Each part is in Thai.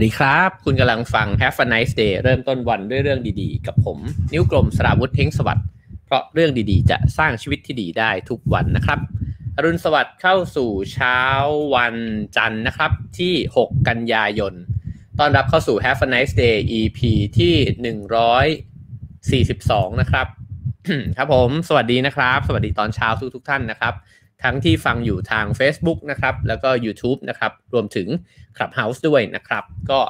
วัสดีครับคุณกำลังฟัง Have a nice day เริ่มต้นวันด้วยเรื่องดีๆ กับผม นิ้วกลมสราวุธเทงสวัสดิ์เพราะเรื่องดีๆ จะสร้างชีวิตที่ดีได้ทุกวันนะครับอรุณสวัสดิ์เข้าสู่เช้าวันจันทร์นะครับ ที่ 6 กันยายนตอนรับเข้าสู่ Have a nice day EP ที่ 142 นะครับครับผมสวัสดีนะครับ สวัสดีตอนเช้าทุกทุกท่านนะครับทั้งที่ฟังอยู่ทาง Facebook นะครับ แล้วก็ YouTube นะครับ รวมถึง Clubhouse ด้วยนะครับ ก็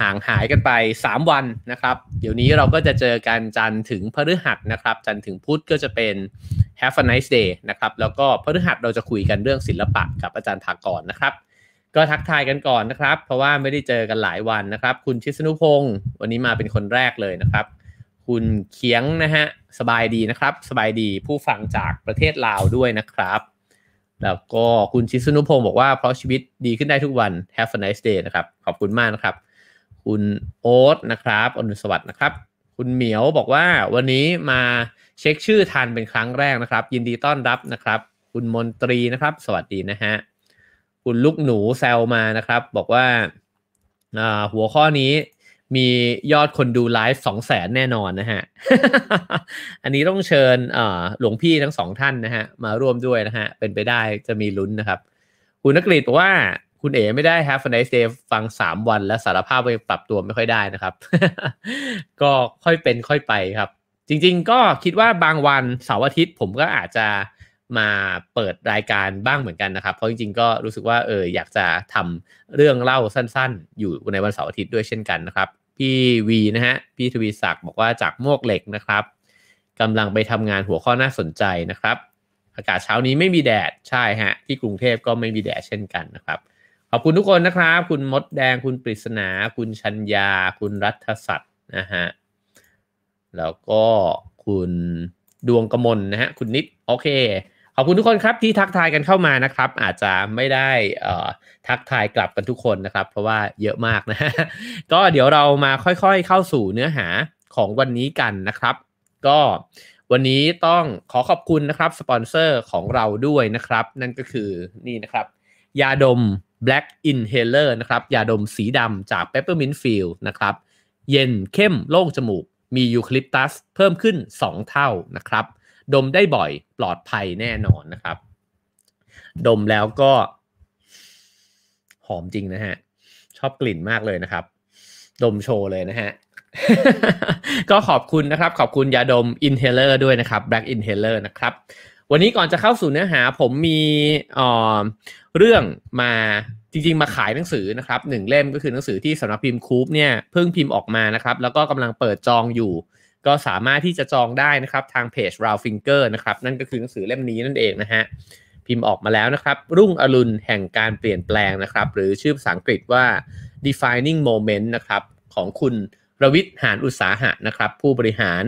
ห่างหายกันไป 3 วันนะครับ เดี๋ยวนี้เราก็จะเจอกันจันถึงพฤหัสนะครับ จันถึงพุธก็จะเป็น Have a nice day นะครับ แล้วก็พฤหัสเราจะคุยกันเรื่องศิลปะกับอาจารย์ถากนนะครับ ก็ทักทายกันก่อนนะครับ เพราะว่าไม่ได้เจอกันหลายวันนะครับ คุณชิสนุพงศ์วันนี้มาเป็นคนแรกเลยนะครับ คุณเคียงนะฮะ สบายดีนะครับ สบายดีผู้ฟังจากประเทศลาวด้วยนะครับแล้วก็คุณชิสุนุพงศ์บอกว่าเพราะชีวิตดีขึ้นได้ทุกวัน Have a nice day นะครับขอบคุณมากนะครับ คุณโอ๊ตนะครับ อนุสวัสดิ์นะครับคุณเหมียวบอกว่าวันนี้มาเช็คชื่อทานเป็นครั้งแรกนะครับ ยินดีต้อนรับนะครับคุณมนตรีนะครับสวัสดีนะฮะ คุณลูกหนูแซวมานะครับ บอกว่าหัวข้อนี้มียอดคนดูไลฟ์สองแสนแน่นอนนะฮะ อันนี้ต้องเชิญหลวงพี่ทั้งสองท่านนะฮะมาร่วมด้วยนะฮะเป็นไปได้จะมีลุ้นนะครับ คุณนักกฤษบอกว่าคุณเอ๋ไม่ได้ Have a nice day ฟัง3วันและสารภาพไปปรับตัวไม่ค่อยได้นะครับ ก็ค่อยเป็นค่อยไปครับ จริงๆก็คิดว่าบางวันเสาร์อาทิตย์ผมก็อาจจะมาเปิดรายการบ้างเหมือนกันนะครับ เพราะจริงๆก็รู้สึกว่าเอออยากจะทำเรื่องเล่าสั้น ๆ อยู่ในวันเสาร์อาทิตย์ด้วยเช่นกันนะครับพี่วีนะฮะพี่ทวีศักดิ์บอกว่าจากมวกเหล็กนะครับกำลังไปทำงานหัวข้อน่าสนใจนะครับ อากาศเช้านี้ไม่มีแดดใช่ฮะที่กรุงเทพก็ไม่มีแดดเช่นกันนะครับขอบคุณทุกคนนะครับคุณมดแดงคุณปริศนา คุณชัญญา คุณรัฐศักดิ์นะฮะแล้วก็คุณดวงกมลนนะฮะคุณนิดโอเคขอบคุณทุกคนครับที่ทักทายกันเข้ามานะครับ อาจจะไม่ได้ทักทายกลับกันทุกคนนะครับ เพราะว่าเยอะมากนะก็เดี๋ยวเรามาค่อยๆเข้าสู่เนื้อหาของวันนี้กันนะครับ ก็วันนี้ต้องขอขอบคุณนะครับสปอนเซอร์ของเราด้วยนะครับ นั่นก็คือนี่นะครับ ยาดม Black Inhaler นะครับยาดมสีดำจาก Peppermint Field นะครับ เย็นเข้มโล่งจมูก มียูคลิปตัสเพิ่มขึ้น 2 เท่านะครับดมได้บ่อยปลอดภัยแน่นอนนะครับ ดมแล้วก็ หอมจริงนะฮะ ชอบกลิ่นมากเลยนะครับดมโชว์เลยนะฮะ ก็ขอบคุณนะครับขอบคุณยาดม Inhaler ด้วยนะครับ Black Inhaler นะครับ วันนี้ก่อนจะเข้าสู่เนื้อหา ผมมีเรื่องมาจริงๆ มาขายหนังสือนะครับหนึ่งเล่มก็คือหนังสือที่สำนักพิมพ์คูปเนี่ยเพิ่งพิมพ์ออกมานะครับ แล้วก็กำลังเปิดจองอยู่ก็สามารถที่จะจองได้นะครับทางเพจ r o u ฟิ Finger นะครับนั่นก็คือหนังสือเล่มนี้นั่นเองนะฮะ พิมพ์ออกมาแล้วนะครับ รุ่งอรุณแห่งการเปลี่ยนแปลงนะครับหรือชื่อภาษาอังกฤษว่า defining moment นะครับของคุณระวิทหานอุตสาหะนะครับผู้บริหาร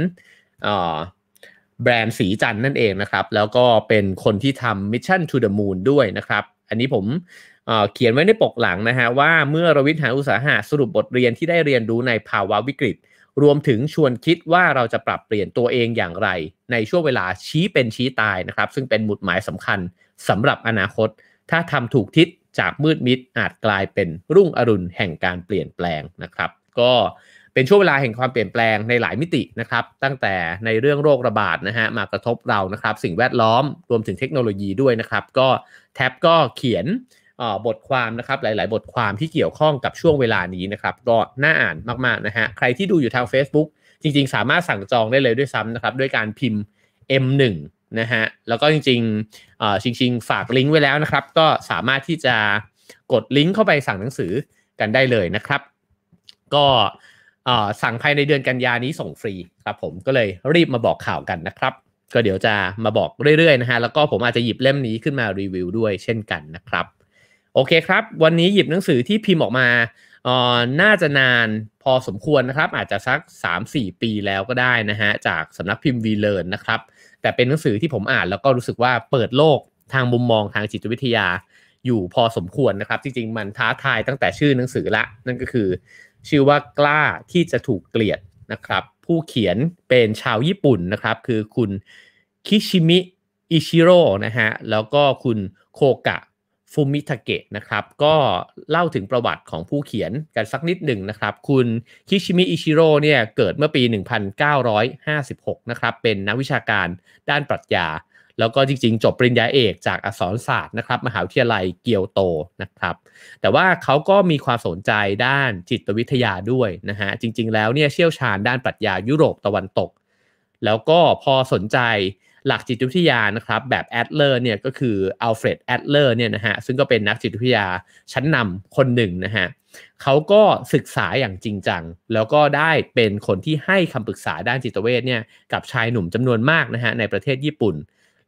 แบรนด์สีจันนั่นเองนะครับ แล้วก็เป็นคนที่ทำ Mission to the Moon ด้วยนะครับ อันนี้ผมเเขียนไว้ในปกหลังนะฮะ ว่าเมื่อรวิทหานอุตสาหะสรุปบทเรียนที่ได้เรียนรู้ในภาวะวิกฤตรวมถึงชวนคิดว่าเราจะปรับเปลี่ยนตัวเองอย่างไร ในช่วงเวลาชี้เป็นชี้ตายนะครับ ซึ่งเป็นหมุดหมายสำคัญสำหรับอนาคต ถ้าทำถูกทิศจากมืดมิดอาจกลายเป็นรุ่งอรุณแห่งการเปลี่ยนแปลงนะครับก็เป็นช่วงเวลาแห่งความเปลี่ยนแปลงในหลายมิตินะครับตั้งแต่ในเรื่องโรคระบาดนะฮะมากระทบเรานะครับ สิ่งแวดล้อม รวมถึงเทคโนโลยีด้วยนะครับก็แท็บก็เขียนบทความนะครับหลาย ๆ บทความที่เกี่ยวข้องกับช่วงเวลานี้นะครับ ก็น่าอ่านมาก ๆ นะฮะใครที่ดูอยู่ทาง Facebook จริง ๆ สามารถสั่งจองได้เลยด้วยซ้ำนะครับ ด้วยการพิมพ์ M1 นะฮะแล้วก็จริงๆเอ่อจริงๆฝากลิงก์ไว้แล้วนะครับก็สามารถที่จะกดลิงก์เข้าไปสั่งหนังสือกันได้เลยนะครับ ก็สั่งภายในเดือนกันยานี้ส่งฟรีครับ ผมก็เลยรีบมาบอกข่าวกันนะครับ ก็เดี๋ยวจะมาบอกเรื่อย ๆ นะฮะแล้วก็ผมอาจจะหยิบเล่มนี้ขึ้นมารีวิวด้วยเช่นกันนะครับโอเคครับวันนี้หยิบหนังสือที่พิมพ์ออกมาออน่าจะนานพอสมควรนะครับอาจจะสัก 3-4 ปีแล้วก็ได้นะฮะจากสำนักพิมพ์วีเลอร์นะครับแต่เป็นหนังสือที่ผมอ่านแล้วก็รู้สึกว่าเปิดโลกทางมุมมองทางจิตวิทยาอยู่พอสมควรนะครับจริงๆมันท้าทายตั้งแต่ชื่อหนังสือละ นั่นก็คือ ชื่อว่ากล้าที่จะถูกเกลียดนะครับผู้เขียนเป็นชาวญี่ปุ่นนะครับคือคุณคิชิมิอิชิโร่นะฮะแล้วก็คุณโคกะฟูมิทาเกะนะครับก็เล่าถึงประวัติของผู้เขียนกันสักนิดหนึ่งนะครับคุณคิชิมิอิชิโร่เนี่ยเกิดเมื่อปี 1956 นะครับเป็นนักวิชาการด้านปรัชญาแล้วก็จริงๆ จบปริญญาเอกจากอักษรศาสตร์นะครับมหาวิทยาลัยเกียวโตนะครับ แต่ว่าเขาก็มีความสนใจด้านจิตวิทยาด้วยนะฮะจริงๆแล้วเนี่ยเชี่ยวชาญด้านปรัชญายุโรปตะวันตก แล้วก็พอสนใจหลักจิตวิทยานะครับแบบแอดเลอร์เนี่ยก็คืออัลเฟรดแอดเลอร์เนี่ยนะฮะซึ่งก็เป็นนักจิตวิทยาชั้นนำคนหนึ่งนะฮะเขาก็ศึกษาอย่างจริงจัง แล้วก็ได้เป็นคนที่ให้คำปรึกษาด้านจิตเวชเนี่ยกับชายหนุ่มจำนวนมากนะฮะในประเทศญี่ปุ่น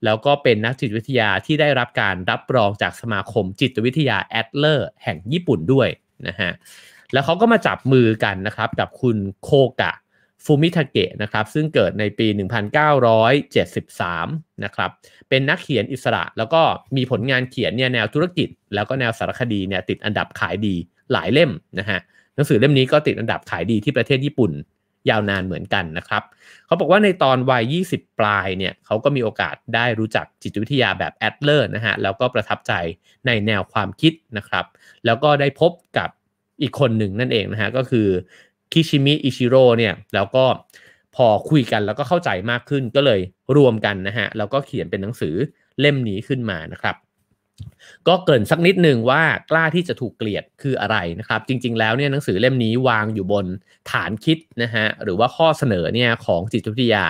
แล้วก็เป็นนักจิตวิทยาที่ได้รับการรับรองจากสมาคมจิตวิทยาแอดเลอร์แห่งญี่ปุ่นด้วยนะฮะแล้วเขาก็มาจับมือกันนะครับกับคุณโคกะฟูมิทาเกะนะครับซึ่งเกิดในปี 1973นะครับเป็นนักเขียนอิสระแล้วก็มีผลงานเขียนเนี่ยแนวธุรกิจ แล้วก็แนวสารคดีเนี่ยติดอันดับขายดีหลายเล่มนะฮะหนังสือเล่มนี้ก็ติดอันดับขายดีที่ประเทศญี่ปุ่นยาวนานเหมือนกันนะครับเขาบอกว่าในตอนวัย 20 ปลายเนี่ยเขาก็มีโอกาสได้รู้จักจิตวิทยาแบบแอดเลอร์นะฮะแล้วก็ประทับใจในแนวความคิดนะครับแล้วก็ได้พบกับอีกคนหนึ่งนั่นเองนะฮะก็คือคิชิมิอิชิโร่เนี่ยแล้วก็พอคุยกันแล้วก็เข้าใจมากขึ้นก็เลยรวมกันนะฮะแล้วก็เขียนเป็นหนังสือเล่มนี้ขึ้นมานะครับก็เกินสักนิดหนึ่งว่ากล้าที่จะถูกเกลียดคืออะไรนะครับจริงๆแล้วเนี่ยหนังสือเล่มนี้วางอยู่บนฐานคิดนะฮะหรือว่าข้อเสนอเนี่ยของจิตวิทยา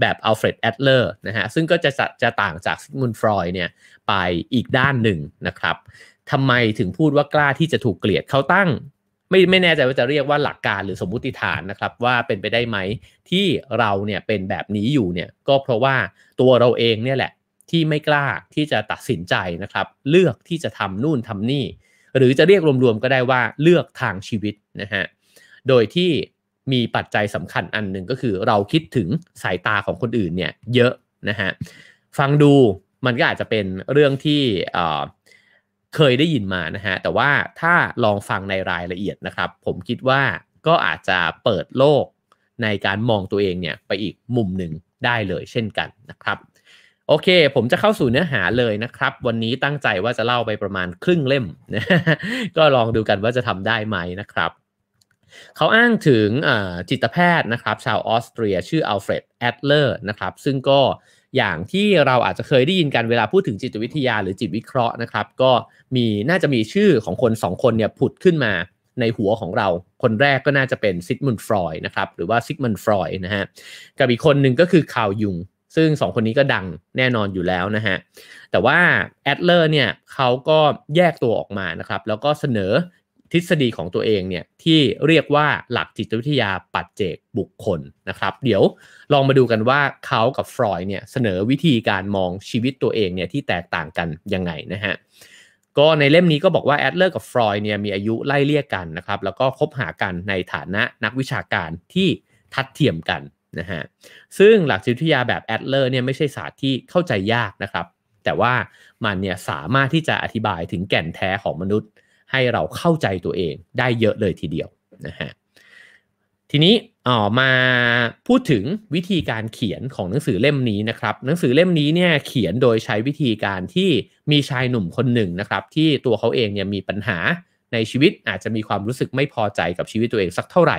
แบบอัลเฟรดแอดเลอร์นะฮะซึ่งก็จะจะต่างจากซิกมุนฟรอยเนี่ยไปอีกด้านหนึ่งนะครับทำไมถึงพูดว่ากล้าที่จะถูกเกลียดเขาตั้งไม่ไม่แน่ใจว่าจะเรียกว่าหลักการหรือสมมุติฐานนะครับ ว่าเป็นไปได้ไหมที่เราเนี่ยเป็นแบบนี้อยู่เนี่ยก็เพราะว่าตัวเราเองเนี่ยแหละที่ไม่กล้าที่จะตัดสินใจนะครับ เลือกที่จะทำนู่นทำนี่ หรือจะเรียกรวมๆก็ได้ว่าเลือกทางชีวิตนะฮะโดยที่มีปัจจัยสำคัญอันหนึ่งก็คือเราคิดถึงสายตาของคนอื่นเนี่ยเยอะนะฮะฟังดูมันก็อาจจะเป็นเรื่องที่เคยได้ยินมานะฮะแต่ว่าถ้าลองฟังในรายละเอียดนะครับ ผมคิดว่าก็อาจจะเปิดโลกในการมองตัวเองเนี่ยไปอีกมุมหนึ่งได้เลยเช่นกันนะครับ โอเคผมจะเข้าสู่เนื้อหาเลยนะครับ วันนี้ตั้งใจว่าจะเล่าไปประมาณครึ่งเล่มนะก็ลองดูกันว่าจะทำได้ไหมนะครับเขาอ้างถึงจิตแพทย์นะครับ ชาวออสเตรียชื่ออัลเฟรดแอดเลอร์นะครับซึ่งก็อย่างที่เราอาจจะเคยได้ยินกันเวลาพูดถึงจิตวิทยาหรือจิตวิเคราะห์นะครับ ก็มีน่าจะมีชื่อของคน 2 คนเนี่ยผุดขึ้นมาในหัวของเรา คนแรกก็น่าจะเป็นซิกมุนฟรอยนะครับหรือว่าซิกมันฟรอยนะฮะกับอีกคนหนึ่งก็คือคาวยุงซึ่งสองคนนี้ก็ดังแน่นอนอยู่แล้วนะฮะแต่ว่าแอดเลอร์เนี่ยเขาก็แยกตัวออกมานะครับ แล้วก็เสนอทฤษฎีของตัวเองเนี่ยที่เรียกว่าหลักจิตวิทยาปัจเจกบุคคลนะครับเดี๋ยวลองมาดูกันว่าเขากับฟรอยเนี่ยเสนอวิธีการมองชีวิตตัวเองเนี่ยที่แตกต่างกันยังไงนะฮะก็ในเล่มนี้ก็บอกว่าแอดเลอร์กับฟรอยเนี่ยมีอายุไล่เลี่ยกันนะครับแล้วก็คบหากันในฐานะนักวิชาการที่ทัดเทียมกันนะฮะซึ่งหลักจิตวิทยาแบบแอดเลอร์เนี่ยไม่ใช่ศาสตร์ที่เข้าใจยากนะครับแต่ว่ามันเนี่ยสามารถที่จะอธิบายถึงแก่นแท้ของมนุษย์ให้เราเข้าใจตัวเองได้เยอะเลยทีเดียวนะฮะทีนี้ออมาพูดถึงวิธีการเขียนของหนังสือเล่มนี้นะครับ หนังสือเล่มนี้เนี่ยเขียนโดยใช้วิธีการที่มีชายหนุ่มคนหนึ่งนะครับ ที่ตัวเขาเองเนี่ยมีปัญหาในชีวิตอาจจะมีความรู้สึกไม่พอใจกับชีวิตตัวเองสักเท่าไหร่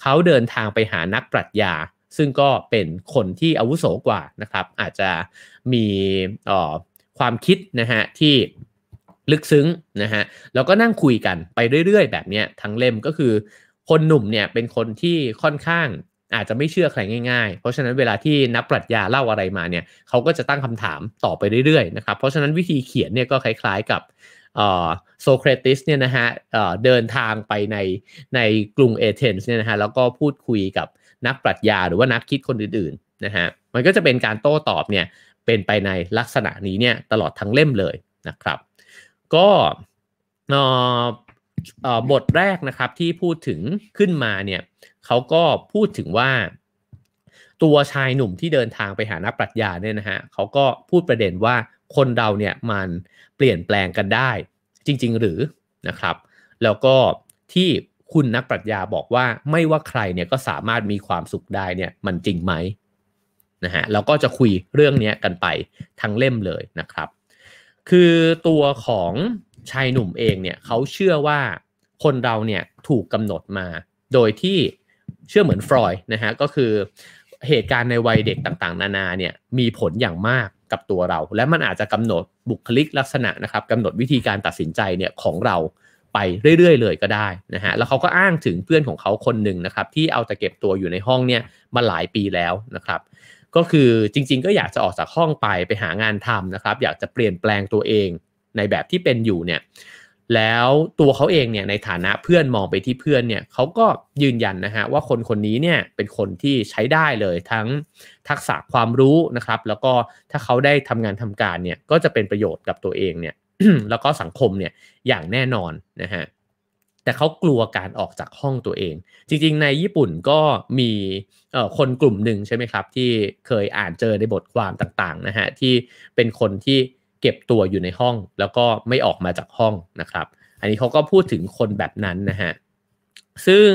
เขาเดินทางไปหานักปรัชญา ซึ่งก็เป็นคนที่อาวุโสกว่านะครับอาจจะมีความคิดนะฮะที่ลึกซึ้งนะฮะแล้วก็นั่งคุยกัน ไปเรื่อยๆ แบบเนี้ยทั้งเล่มก็คือ คนหนุ่มเนี่ยเป็นคนที่ค่อนข้างอาจจะไม่เชื่อใครง่ายๆ เพราะฉะนั้นเวลาที่นักปรัชญาเล่าอะไรมาเนี่ยเขาก็จะตั้งคำถามต่อไปเรื่อยๆนะครับเพราะฉะนั้นวิธีเขียนเนี่ยก็คล้ายๆกับโซเครติสเนี่ยนะฮะเดินทางไปในในกรุงเอเธนส์เนี่ยนะฮะแล้วก็พูดคุยกับนักปรัชญาหรือว่านักคิดคนอื่นๆนะฮะมันก็จะเป็นการโต้ตอบเนี่ยเป็นไปในลักษณะนี้เนี่ยตลอดทั้งเล่มเลยนะครับก็บทแรกนะครับที่พูดถึงขึ้นมาเนี่ยเขาก็พูดถึงว่า ตัวชายหนุ่มที่เดินทางไปหานักปรัชญาเนี่ยนะฮะเขาก็พูดประเด็นว่าคนเราเนี่ยมันเปลี่ยนแปลงกันได้จริง ๆหรือนะครับ แล้วก็ที่คุณนักปรัชญาบอกว่าไม่ว่าใครเนี่ยก็สามารถมีความสุขได้เนี่ยมันจริงไหมนะฮะเราก็จะคุยเรื่องนี้กันไปทั้งเล่มเลยนะครับคือตัวของชายหนุ่มเองเนี่ยเขาเชื่อว่าคนเราเนี่ยถูกกำหนดมาโดยที่เชื่อเหมือนฟรอยนะฮะก็คือเหตุการณ์ในวัยเด็กต่างๆ นานาเนี่ยมีผลอย่างมากกับตัวเรา และมันอาจจะกำหนดบุคลิกลักษณะนะครับกำหนดวิธีการตัดสินใจเนี่ยของเราไปเรื่อยๆ เลยก็ได้นะฮะแล้วเขาก็อ้างถึงเพื่อนของเขาคนหนึ่งนะครับ ที่เอาแต่เก็บตัวอยู่ในห้องเนี่ยมาหลายปีแล้วนะครับก็คือจริงๆก็อยากจะออกจากห้องไปไปหางานทำนะครับ อยากจะเปลี่ยนแปลงตัวเองในแบบที่เป็นอยู่เนี่ยแล้วตัวเขาเองเนี่ยในฐานะเพื่อนมองไปที่เพื่อนเนี่ยเขาก็ยืนยันนะฮะว่าคนคนนี้เนี่ยเป็นคนที่ใช้ได้เลยทั้งทักษะความรู้นะครับ แล้วก็ถ้าเขาได้ทำงานทำการเนี่ยก็จะเป็นประโยชน์กับตัวเองเนี่ย แล้วก็สังคมเนี่ยอย่างแน่นอนนะฮะแต่เขากลัวการออกจากห้องตัวเอง จริงๆ ในญี่ปุ่นก็มีคนกลุ่มหนึ่งใช่ไหมครับที่เคยอ่านเจอในบทความต่างๆนะฮะที่เป็นคนที่เก็บตัวอยู่ในห้องแล้วก็ไม่ออกมาจากห้องนะครับ อันนี้เขาก็พูดถึงคนแบบนั้นนะฮะ ซึ่ง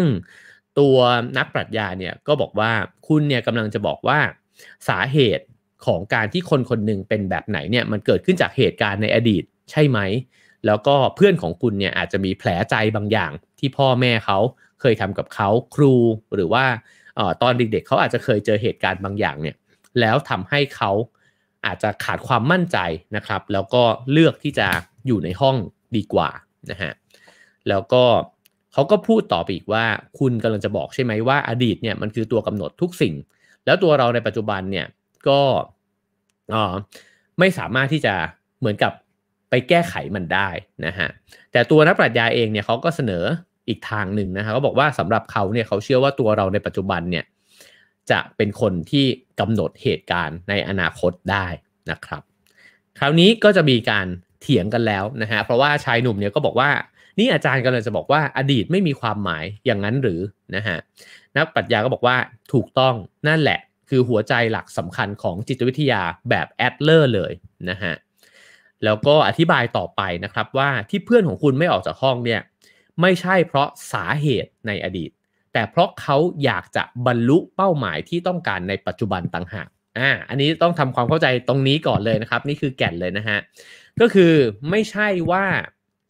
ตัวนักปรัชญาเนี่ยก็บอกว่าคุณเนี่ยกำลังจะบอกว่าสาเหตุของการที่คนคนหนึ่งเป็นแบบไหนเนี่ยมันเกิดขึ้นจากเหตุการณ์ในอดีตใช่ไหมแล้วก็เพื่อนของคุณเนี่ยอาจจะมีแผลใจบางอย่างที่พ่อแม่เขาเคยทำกับเขาครูหรือว่าออตอนเด็กๆเเขาอาจจะเคยเจอเหตุการณ์บางอย่างเนี่ยแล้วทำให้เขาอาจจะขาดความมั่นใจนะครับแล้วก็เลือกที่จะอยู่ในห้องดีกว่านะฮะแล้วก็เขาก็พูดต่อไปอีกว่าคุณกำลังจะบอกใช่ไหมว่า อดีตเนี่ยมันคือตัวกำหนดทุกสิ่ง แล้วตัวเราในปัจจุบันเนี่ยก็ไม่สามารถที่จะเหมือนกับไปแก้ไขมันได้นะฮะแต่ตัวนักปรัชญาเองเนี่ยเขาก็เสนออีกทางหนึ่งนะฮะเขาบอกว่าสำหรับเขาเนี่ยเขาเชื่อว่าตัวเราในปัจจุบันเนี่ยจะเป็นคนที่กำหนดเหตุการณ์ในอนาคตได้นะครับคราวนี้ก็จะมีการเถียงกันแล้วนะฮะเพราะว่าชายหนุ่มเนี่ยก็บอกว่านี่อาจารย์กำลังจะบอกว่าอดีตไม่มีความหมายอย่างนั้นหรือนะฮะนักปรัชญาก็บอกว่าถูกต้องนั่นแหละคือหัวใจหลักสำคัญของจิตวิทยาแบบแอดเลอร์เลยนะฮะแล้วก็อธิบายต่อไปนะครับว่าที่เพื่อนของคุณไม่ออกจากห้องเนี่ยไม่ใช่เพราะสาเหตุในอดีต แต่เพราะเขาอยากจะบรรลุเป้าหมายที่ต้องการในปัจจุบันต่างหากอ่าอันนี้ต้องทำความเข้าใจตรงนี้ก่อนเลยนะครับ นี่คือแก่นเลยนะฮะก็คือไม่ใช่ว่า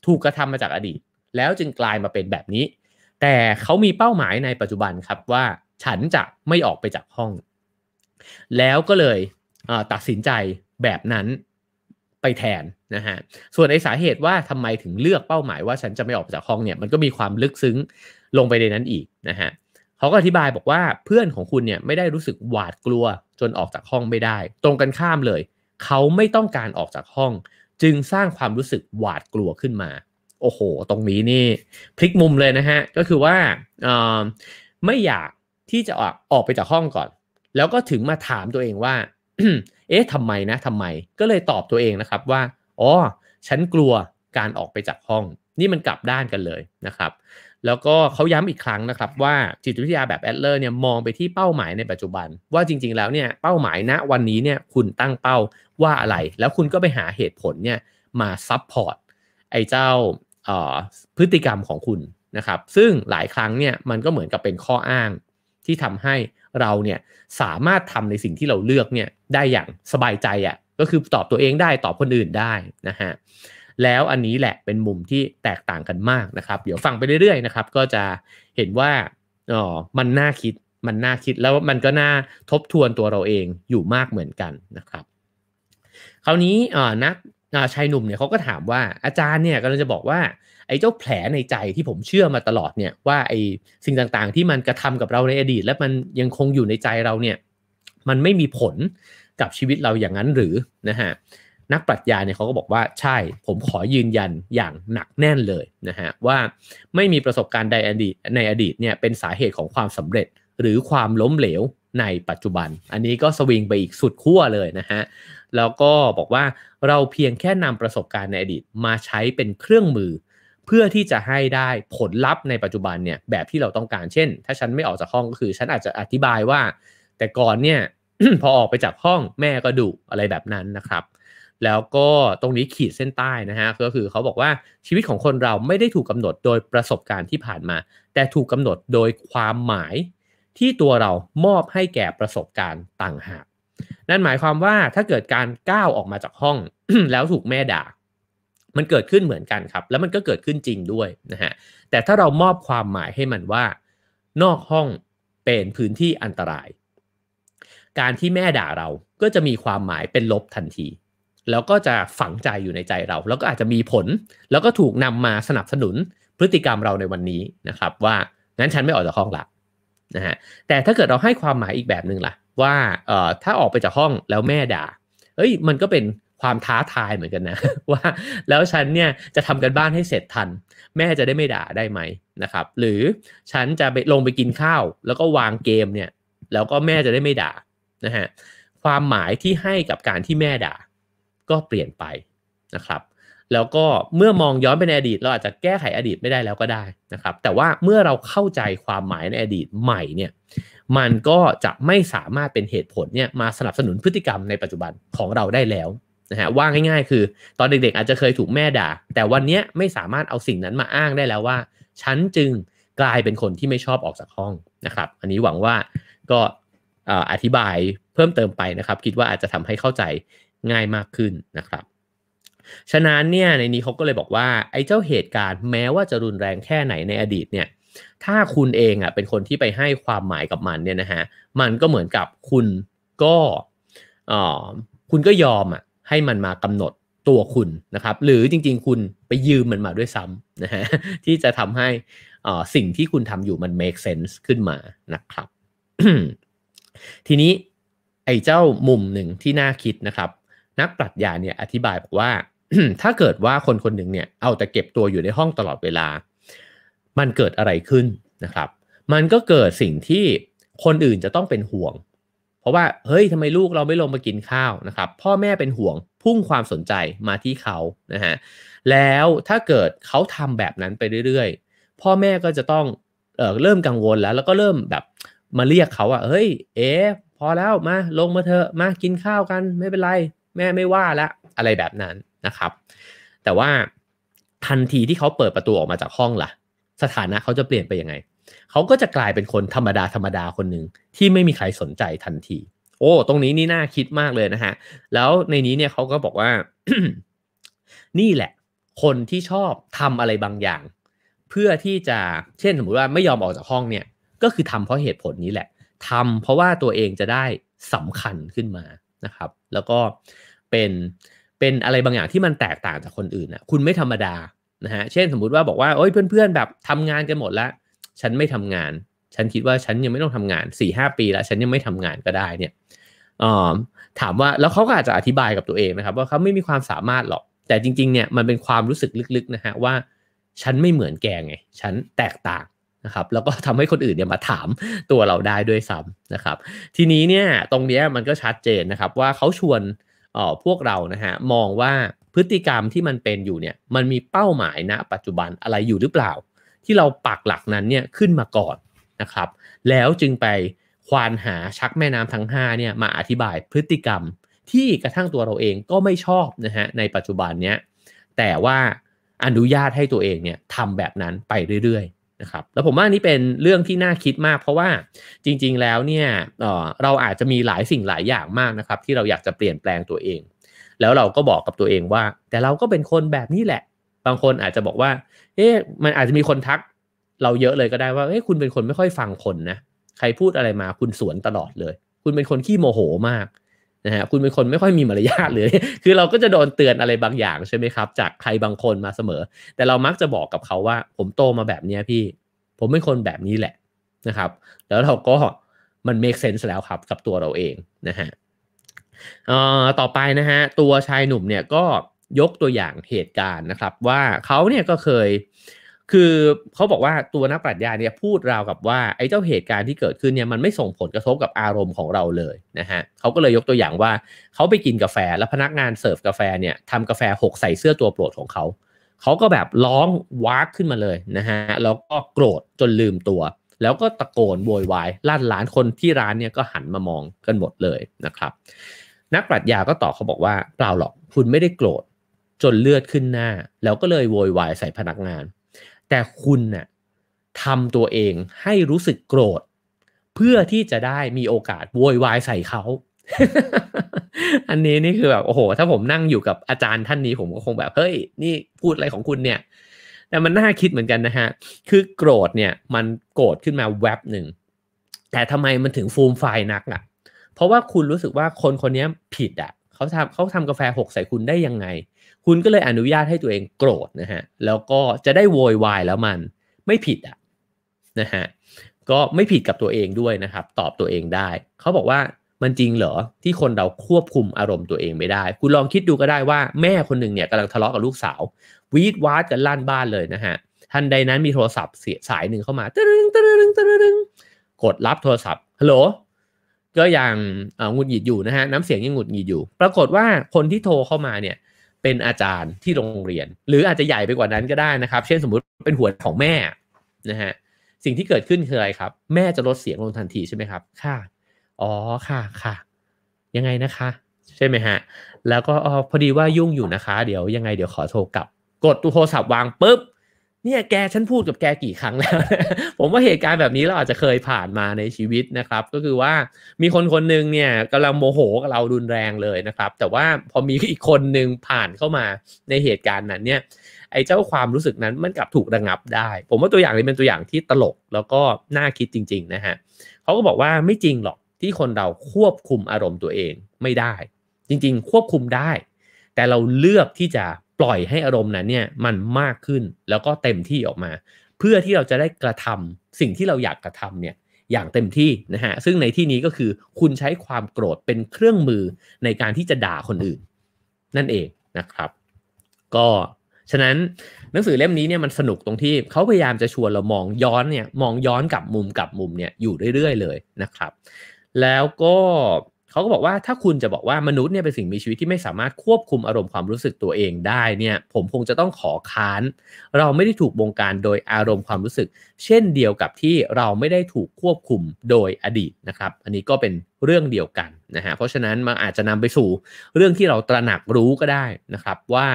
ถูกกระทำมาจากอดีต แล้วจึงกลายมาเป็นแบบนี้ แต่เขามีเป้าหมายในปัจจุบันครับว่าฉันจะไม่ออกไปจากห้อง แล้วก็เลยตัดสินใจแบบนั้นไปแทนนะฮะ ส่วนในสาเหตุว่าทำไมถึงเลือกเป้าหมายว่าฉันจะไม่ออกจากห้องเนี่ยมันก็มีความลึกซึ้งลงไปในนั้นอีกนะฮะเขาก็อธิบายบอกว่าเพื่อนของคุณเนี่ยไม่ได้รู้สึกหวาดกลัวจนออกจากห้องไม่ได้ ตรงกันข้ามเลย เขาไม่ต้องการออกจากห้องจึงสร้างความรู้สึกหวาดกลัวขึ้นมา โอ้โห ตรงนี้นี่ พลิกมุมเลยนะฮะก็คือว่าไม่อยากที่จะออกออกไปจากห้องก่อน แล้วก็ถึงมาถามตัวเองว่าเอ๊ะทำไมนะทำไม ก็เลยตอบตัวเองนะครับว่าอ๋อฉันกลัวการออกไปจากห้อง นี่มันกลับด้านกันเลยนะครับ แล้วก็เขาย้ำอีกครั้งนะครับ ว่าจิตวิทยาแบบแอดเลอร์เนี่ยมองไปที่เป้าหมายในปัจจุบัน ว่าจริงๆแล้วเนี่ยเป้าหมายณวันนี้เนี่ยคุณตั้งเป้าว่าอะไรแล้วคุณก็ไปหาเหตุผลเนี่ยมาซับพอร์ตไอ้เจ้าพฤติกรรมของคุณนะครับ ซึ่งหลายครั้งเนี่ยมันก็เหมือนกับเป็นข้ออ้างที่ทำใหเราเนี่ยสามารถทำในสิ่งที่เราเลือกเนี่ยได้อย่างสบายใจอะ่ะก็คือตอบตัวเองได้ ตอบคนอื่นได้นะฮะแล้วอันนี้แหละเป็นมุมที่แตกต่างกันมากนะครับเดี๋ยวฟังไปเรื่อย ๆนะครับ ก็จะเห็นว่าอ๋อมันน่าคิดมันน่าคิดแล้วมันก็น่าทบทวนตัวเราเองอยู่มากเหมือนกันนะครับ คราวนี้นักชายหนุ่มเนี่ยเขาก็ถามว่าอาจารย์เนี่ยกำลังจะบอกว่าไอ้เจ้าแผลในใจที่ผมเชื่อมาตลอดเนี่ยว่าไอ้สิ่งต่างๆที่มันกระทำกับเราในอดีต และมันยังคงอยู่ในใจเราเนี่ยมันไม่มีผลกับชีวิตเราอย่างนั้นหรือนะฮะนักปรัชญาเนี่ยเขาก็บอกว่าใช่ผมขอยืนยันอย่างหนักแน่นเลยนะฮะว่าไม่มีประสบการณ์ใดอดีตในอดีตเนี่ยเป็นสาเหตุของความสำเร็จหรือความล้มเหลวในปัจจุบัน อันนี้ก็สวิงไปอีกสุดขั้วเลยนะฮะแล้วก็บอกว่าเราเพียงแค่นำประสบการณ์ในอดีตมาใช้เป็นเครื่องมือพื่อที่จะให้ได้ผลลัพธ์ในปัจจุบันเนี่ยแบบที่เราต้องการเช่นถ้าฉันไม่ออกจากห้องก็คือฉันอาจจะอธิบายว่า แต่ก่อนเนี่ย พอออกไปจากห้องแม่ก็ดุอะไรแบบนั้นนะครับ แล้วก็ตรงนี้ขีดเส้นใต้นะฮะก็คือเขาบอกว่าชีวิตของคนเราไม่ได้ถูกกาหนดโดยประสบการณ์ที่ผ่านมา แต่ถูกกาหนดโดยความหมายที่ตัวเรามอบให้แก่ประสบการณ์ต่างหากนั่นหมายความว่าถ้าเกิดการก้าวออกมาจากห้องแล้วถูกแม่ด่ามันเกิดขึ้นเหมือนกันครับ แล้วมันก็เกิดขึ้นจริงด้วยนะฮะแต่ถ้าเรามอบความหมายให้มันว่านอกห้องเป็นพื้นที่อันตราย การที่แม่ด่าเราก็จะมีความหมายเป็นลบทันที แล้วก็จะฝังใจอยู่ในใจเรา แล้วก็อาจจะมีผล แล้วก็ถูกนำมาสนับสนุนพฤติกรรมเราในวันนี้นะครับ ว่างั้นฉันไม่ออกจากห้องละนะฮะแต่ถ้าเกิดเราให้ความหมายอีกแบบหนึ่งล่ะ ว่าเอ่อถ้าออกไปจากห้องแล้วแม่ด่า เอ้ยมันก็เป็นความท้าทายเหมือนกันนะว่า แล้วฉันเนี่ยจะทำกันบ้านให้เสร็จทัน แม่จะได้ไม่ด่าได้ไหมนะครับ หรือฉันจะไปลงไปกินข้าวแล้วก็วางเกมเนี่ยแล้วก็แม่จะได้ไม่ด่านะฮะความหมายที่ให้กับการที่แม่ด่าก็เปลี่ยนไปนะครับ แล้วก็เมื่อมองย้อนไปในอดีตเราอาจจะแก้ไขอดีตไม่ได้แล้วก็ได้นะครับ แต่ว่าเมื่อเราเข้าใจความหมายในอดีตใหม่เนี่ยมันก็จะไม่สามารถเป็นเหตุผลเนี่ยมาสนับสนุนพฤติกรรมในปัจจุบันของเราได้แล้วนะฮะว่าง่ายๆคือ ตอนเด็กๆอาจจะเคยถูกแม่ด่า แต่วันนี้ไม่สามารถเอาสิ่งนั้นมาอ้างได้แล้วว่า ฉันจึงกลายเป็นคนที่ไม่ชอบออกจากห้องนะครับอันนี้หวังว่าก็อธิบายเพิ่มเติมไปนะครับคิดว่าอาจจะทำให้เข้าใจง่ายมากขึ้นนะครับฉะนั้นเนี่ยในนี้เขาก็เลยบอกว่าไอ้เจ้าเหตุการณ์แม้ว่าจะรุนแรงแค่ไหนในอดีตเนี่ยถ้าคุณเองอ่ะเป็นคนที่ไปให้ความหมายกับมันเนี่ยนะฮะมันก็เหมือนกับคุณก็คุณก็ยอมอ่ะให้มันมากำหนดตัวคุณนะครับ หรือจริงๆคุณไปยืมมันมาด้วยซ้ำนะฮะที่จะทำให้สิ่งที่คุณทำอยู่มัน make sense ขึ้นมานะครับทีนี้ไอ้เจ้ามุมหนึ่งที่น่าคิดนะครับ นักปรัชญาเนี่ยอธิบายบอกว่า ถ้าเกิดว่าคนคนหนึ่งเนี่ย เอาแต่เก็บตัวอยู่ในห้องตลอดเวลา มันเกิดอะไรขึ้นนะครับ มันก็เกิดสิ่งที่คนอื่นจะต้องเป็นห่วงเพราะว่าเฮ้ยทำไมลูกเราไม่ลงมากินข้าวนะครับ พ่อแม่เป็นห่วงพุ่งความสนใจมาที่เขานะฮะ แล้วถ้าเกิดเขาทำแบบนั้นไปเรื่อยๆ พ่อแม่ก็จะต้องเออเริ่มกังวลแล้วแล้วก็เริ่มแบบมาเรียกเขาอะเฮ้ยเอ๋พอแล้วมาลงมาเถอะมากินข้าวกันไม่เป็นไร แม่ไม่ว่าละอะไรแบบนั้นนะครับ แต่ว่าทันทีที่เขาเปิดประตูออกมาจากห้องละ่ะ สถานะเขาจะเปลี่ยนไปยังไงเขาก็จะกลายเป็นคนธรรมดาธรรมดาคนหนึ่งที่ไม่มีใครสนใจทันที โอ้ ตรงนี้นี่น่าคิดมากเลยนะฮะ แล้วในนี้เนี่ยเขาก็บอกว่านี่แหละ คนที่ชอบทำอะไรบางอย่าง เพื่อที่จะเช่น สมมติว่าไม่ยอมออกจากห้องเนี่ย ก็คือทำเพราะเหตุผลนี้แหละ ทำเพราะว่าตัวเองจะได้สำคัญขึ้นมานะครับ แล้วก็เป็นเป็นอะไรบางอย่างที่มันแตกต่างจากคนอื่นนะคุณไม่ธรรมดานะฮะเช่น สมมุติว่าบอกว่าโอ้ยเพื่อนๆแบบทำงานกันหมดแล้วฉันไม่ทำงาน ฉันคิดว่าฉันยังไม่ต้องทำงาน4ี่หปี แล้วฉันยังไม่ทำงานก็ได้เนี่ย ถามว่าแล้วเขาก็อาจจะอธิบายกับตัวเองนะครับ ว่าเขาไม่มีความสามารถหรอก แต่จริงๆ เนี่ยมันเป็นความรู้สึกลึกๆนะฮะว่าฉันไม่เหมือนแกไงฉันแตกต่างนะครับ แล้วก็ทำให้คนอื่นเนี่ยมาถามตัวเราได้ด้วยซ้ำนะครับ ทีนี้เนี่ย ตรงเนี้ยมันก็ชัดเจนนะครับ ว่าเขาชวนออพวกเรานะฮะมองว่าพฤติกรรมที่มันเป็นอยู่เนี่ย มันมีเป้าหมายณนะปัจจุบันอะไรอยู่หรือเปล่าที่เราปักหลักนั้นเนี่ยขึ้นมาก่อนนะครับ แล้วจึงไปควานหาชักแม่น้ำทั้ง5เนี่ยมาอธิบายพฤติกรรม ที่กระทั่งตัวเราเองก็ไม่ชอบนะฮะในปัจจุบันเนี้ยแต่ว่าอนุญาตให้ตัวเองเนี่ยทำแบบนั้นไปเรื่อยๆนะครับ แล้วผมว่านี่เป็นเรื่องที่น่าคิดมากเพราะว่าจริงๆแล้วเนี่ยเเราอาจจะมีหลายสิ่งหลายอย่างมากนะครับ ที่เราอยากจะเปลี่ยนแปลงตัวเอง แล้วเราก็บอกกับตัวเองว่า แต่เราก็เป็นคนแบบนี้แหละบางคนอาจจะบอกว่า เอ๊ะมันอาจจะมีคนทัก เราเยอะเลยก็ได้ว่าเอ๊ะคุณเป็นคนไม่ค่อยฟังคนนะ ใครพูดอะไรมาคุณสวนตลอดเลย คุณเป็นคนขี้โมโหมากนะฮะ คุณเป็นคนไม่ค่อยมีมารยาทเลย คือเราก็จะโดนเตือนอะไรบางอย่างใช่ไหมครับ จากใครบางคนมาเสมอ แต่เรามักจะบอกกับเขาว่า ผมโตมาแบบนี้พี่ ผมเป็นคนแบบนี้แหละนะครับ แล้วเราก็มัน make sense แล้วครับกับตัวเราเองนะฮะต่อไปนะฮะ ตัวชายหนุ่มเนี่ยก็ยกตัวอย่างเหตุการณ์นะครับว่าเขาเนี่ยก็เคยคือเขาบอกว่าตัวนักปรัชญาเนี่ยพูดราวกับว่าไอ้เจ้าเหตุการณ์ที่เกิดขึ้นเนี่ยมันไม่ส่งผลกระทบกับอารมณ์ของเราเลยนะฮะเขาก็เลยยกตัวอย่างว่า เขาไปกินกาแฟแล้วพนักงานเสิร์ฟกาแฟเนี่ยทำกาแฟหกใส่เสื้อตัวโปรดของเขา เขาก็แบบร้องวากขึ้นมาเลยนะฮะแล้วก็โกรธจนลืมตัว แล้วก็ตะโกนโวยวายลั่นร้านคนที่ร้านเนี่ยก็หันมามองกันหมดเลยนะครับ นักปรัชญาก็ตอบเขาบอกว่าเปล่าหรอกคุณไม่ได้โกรธจนเลือดขึ้นหน้า แล้วก็เลยโวยวายใส่พนักงาน แต่คุณน่ะทำตัวเองให้รู้สึกโกรธ เพื่อที่จะได้มีโอกาสโวยวายใส่เขา อันนี้นี่คือแบบ โอ้โห ถ้าผมนั่งอยู่กับอาจารย์ท่านนี้ผมก็คงแบบ เฮ้ย นี่พูดอะไรของคุณเนี่ย แต่มันน่าคิดเหมือนกันนะฮะ คือโกรธเนี่ยมันโกรธขึ้นมาแวบหนึ่ง แต่ทำไมมันถึงฟูมไฟนักอะ่ะ เพราะว่าคุณรู้สึกว่าคนคนนี้ผิดอะ่ะเขาทำเขาทำกาแฟหกใส่คุณได้ยังไงคุณก็เลยอนุญาตให้ตัวเองโกรธนะฮะ แล้วก็จะได้โวยวายแล้วมันไม่ผิดอ่ะนะฮะ ก็ไม่ผิดกับตัวเองด้วยนะครับ ตอบตัวเองได้เขาบอกว่ามันจริงเหรอ ที่คนเราควบคุมอารมณ์ตัวเองไม่ได้ คุณลองคิดดูก็ได้ว่าแม่คนหนึ่งเนี่ยกำลังทะเลาะกับลูกสาว วีดวาดกันลั่นบ้านเลยนะฮะทันใดนั้นมีโทรศัพท์เสียสายหนึ่งเข้ามาตึ้งตึ้งตึ้งกดรับโทรศัพท์ฮัลโหลก็ยังหงุดหงิดอยู่นะฮะน้ำเสียงยังหงุดหงิดอยู่ ปรากฏว่าคนที่โทรเข้ามาเนี่ยเป็นอาจารย์ที่โรงเรียน หรืออาจจะใหญ่ไปกว่านั้นก็ได้นะครับ เช่นสมมุติเป็นหัวของแม่นะฮะสิ่งที่เกิดขึ้นคืออะไรครับ แม่จะลดเสียงลงทันทีใช่ไหมครับค่ะอ๋อค่ะค่ะยังไงนะคะ ใช่ไหมฮะ แล้วก็พอดีว่ายุ่งอยู่นะคะ เดี๋ยวยังไงเดี๋ยวขอโทรกลับกดโทรศัพท์วางปุ๊บเนี่ยแกฉันพูดกับแกกี่ครั้งแล้วผมว่าเหตุการณ์แบบนี้เราอาจจะเคยผ่านมาในชีวิตนะครับ ก็คือว่ามีคนคนหนึ่งเนี่ยกำลังโมโหกับเรารุนแรงเลยนะครับ แต่ว่าพอมีอีกคนหนึ่งผ่านเข้ามาในเหตุการณ์นั้นเนี่ย ไอ้เจ้าความรู้สึกนั้นมันกลับถูกระงับได้ ผมว่าตัวอย่างนี้เป็นตัวอย่างที่ตลกแล้วก็ น่าคิดจริงๆนะฮะเขาก็บอกว่าไม่จริงหรอกที่คนเราควบคุมอารมณ์ตัวเองไม่ได้ จริงๆ ควบคุมได้ แต่เราเลือกที่จะปล่อยให้อารมณ์นั้นเนี่ยมันมากขึ้นแล้วก็เต็มที่ออกมา เพื่อที่เราจะได้กระทำสิ่งที่เราอยากกระทำเนี่ยอย่างเต็มที่นะฮะซึ่งในที่นี้ก็คือคุณใช้ความโกรธเป็นเครื่องมือในการที่จะด่าคนอื่น นั่นเองนะครับ ก็ฉะนั้นหนังสือเล่มนี้เนี่ยมันสนุกตรงที่เขาพยายามจะชวนเรามองย้อนเนี่ยมองย้อนกลับมุมกลับมุมเนี่ยอยู่เรื่อย ๆ เลยนะครับ แล้วก็เขาก็บอกว่าถ้าคุณจะบอกว่ามนุษย์เนี่ยเป็นสิ่งมีชีวิตที่ไม่สามารถควบคุมอารมณ์ความรู้สึกตัวเองได้เนี่ยผมคงจะต้องขอค้าน เราไม่ได้ถูกบงการโดยอารมณ์ความรู้สึก เช่นเดียวกับที่เราไม่ได้ถูกควบคุมโดยอดีตนะครับอันนี้ก็เป็นเรื่องเดียวกันนะฮะเพราะฉะนั้นมันอาจจะนำไปสู่เรื่องที่เราตระหนักรู้ก็ได้นะครับว่า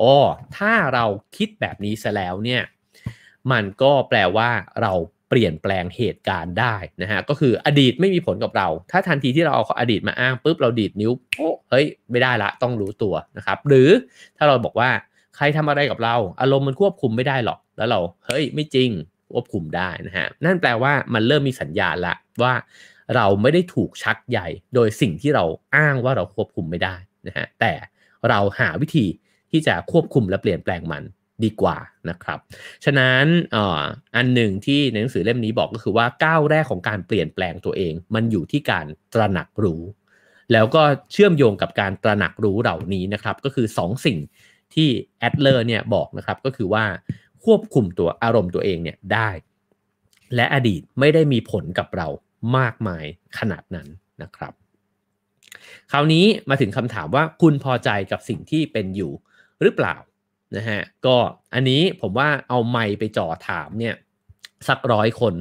อ๋อถ้าเราคิดแบบนี้ซะแล้วเนี่ยมันก็แปลว่าเราเปลี่ยนแปลงเหตุการณ์ได้นะฮะก็คืออดีตไม่มีผลกับเรา ถ้าทันทีที่เราเอาอดีตมาอ้างปุ๊บเราดีดนิ้วโอ้เฮ้ย ไม่ได้ละ ต้องรู้ตัวนะครับหรือถ้าเราบอกว่าใครทำอะไรกับเราอารมณ์มันควบคุมไม่ได้หรอก แล้วเราเฮ้ยไม่จริงควบคุมได้นะฮะนั่นแปลว่ามันเริ่มมีสัญญาณละว่า เราไม่ได้ถูกชักใหญ่โดยสิ่งที่เราอ้างว่าเราควบคุมไม่ได้นะฮะแต่เราหาวิธีที่จะควบคุมและเปลี่ยนแปลงมันดีกว่านะครับ ฉะนั้นออันหนึ่งที่ในหนังสือเล่มนี้บอกก็คือว่าก้าวแรกของการเปลี่ยนแปลงตัวเองมันอยู่ที่การตระหนักรู้ แล้วก็เชื่อมโยงกับการตระหนักรู้เหล่านี้นะครับก็คือ 2สสิ่งที่แอดเลอร์เนี่ยบอกนะครับก็คือว่าควบคุมตัวอารมณ์ตัวเองเนี่ยได้ และอดีตไม่ได้มีผลกับเรามากมายขนาดนั้นนะครับ คราวนี้มาถึงคำถามว่าคุณพอใจกับสิ่งที่เป็นอยู่หรือเปล่านะฮะก็อันนี้ผมว่าเอาไมไปจ่อถามเนี่ยสักร้อยคน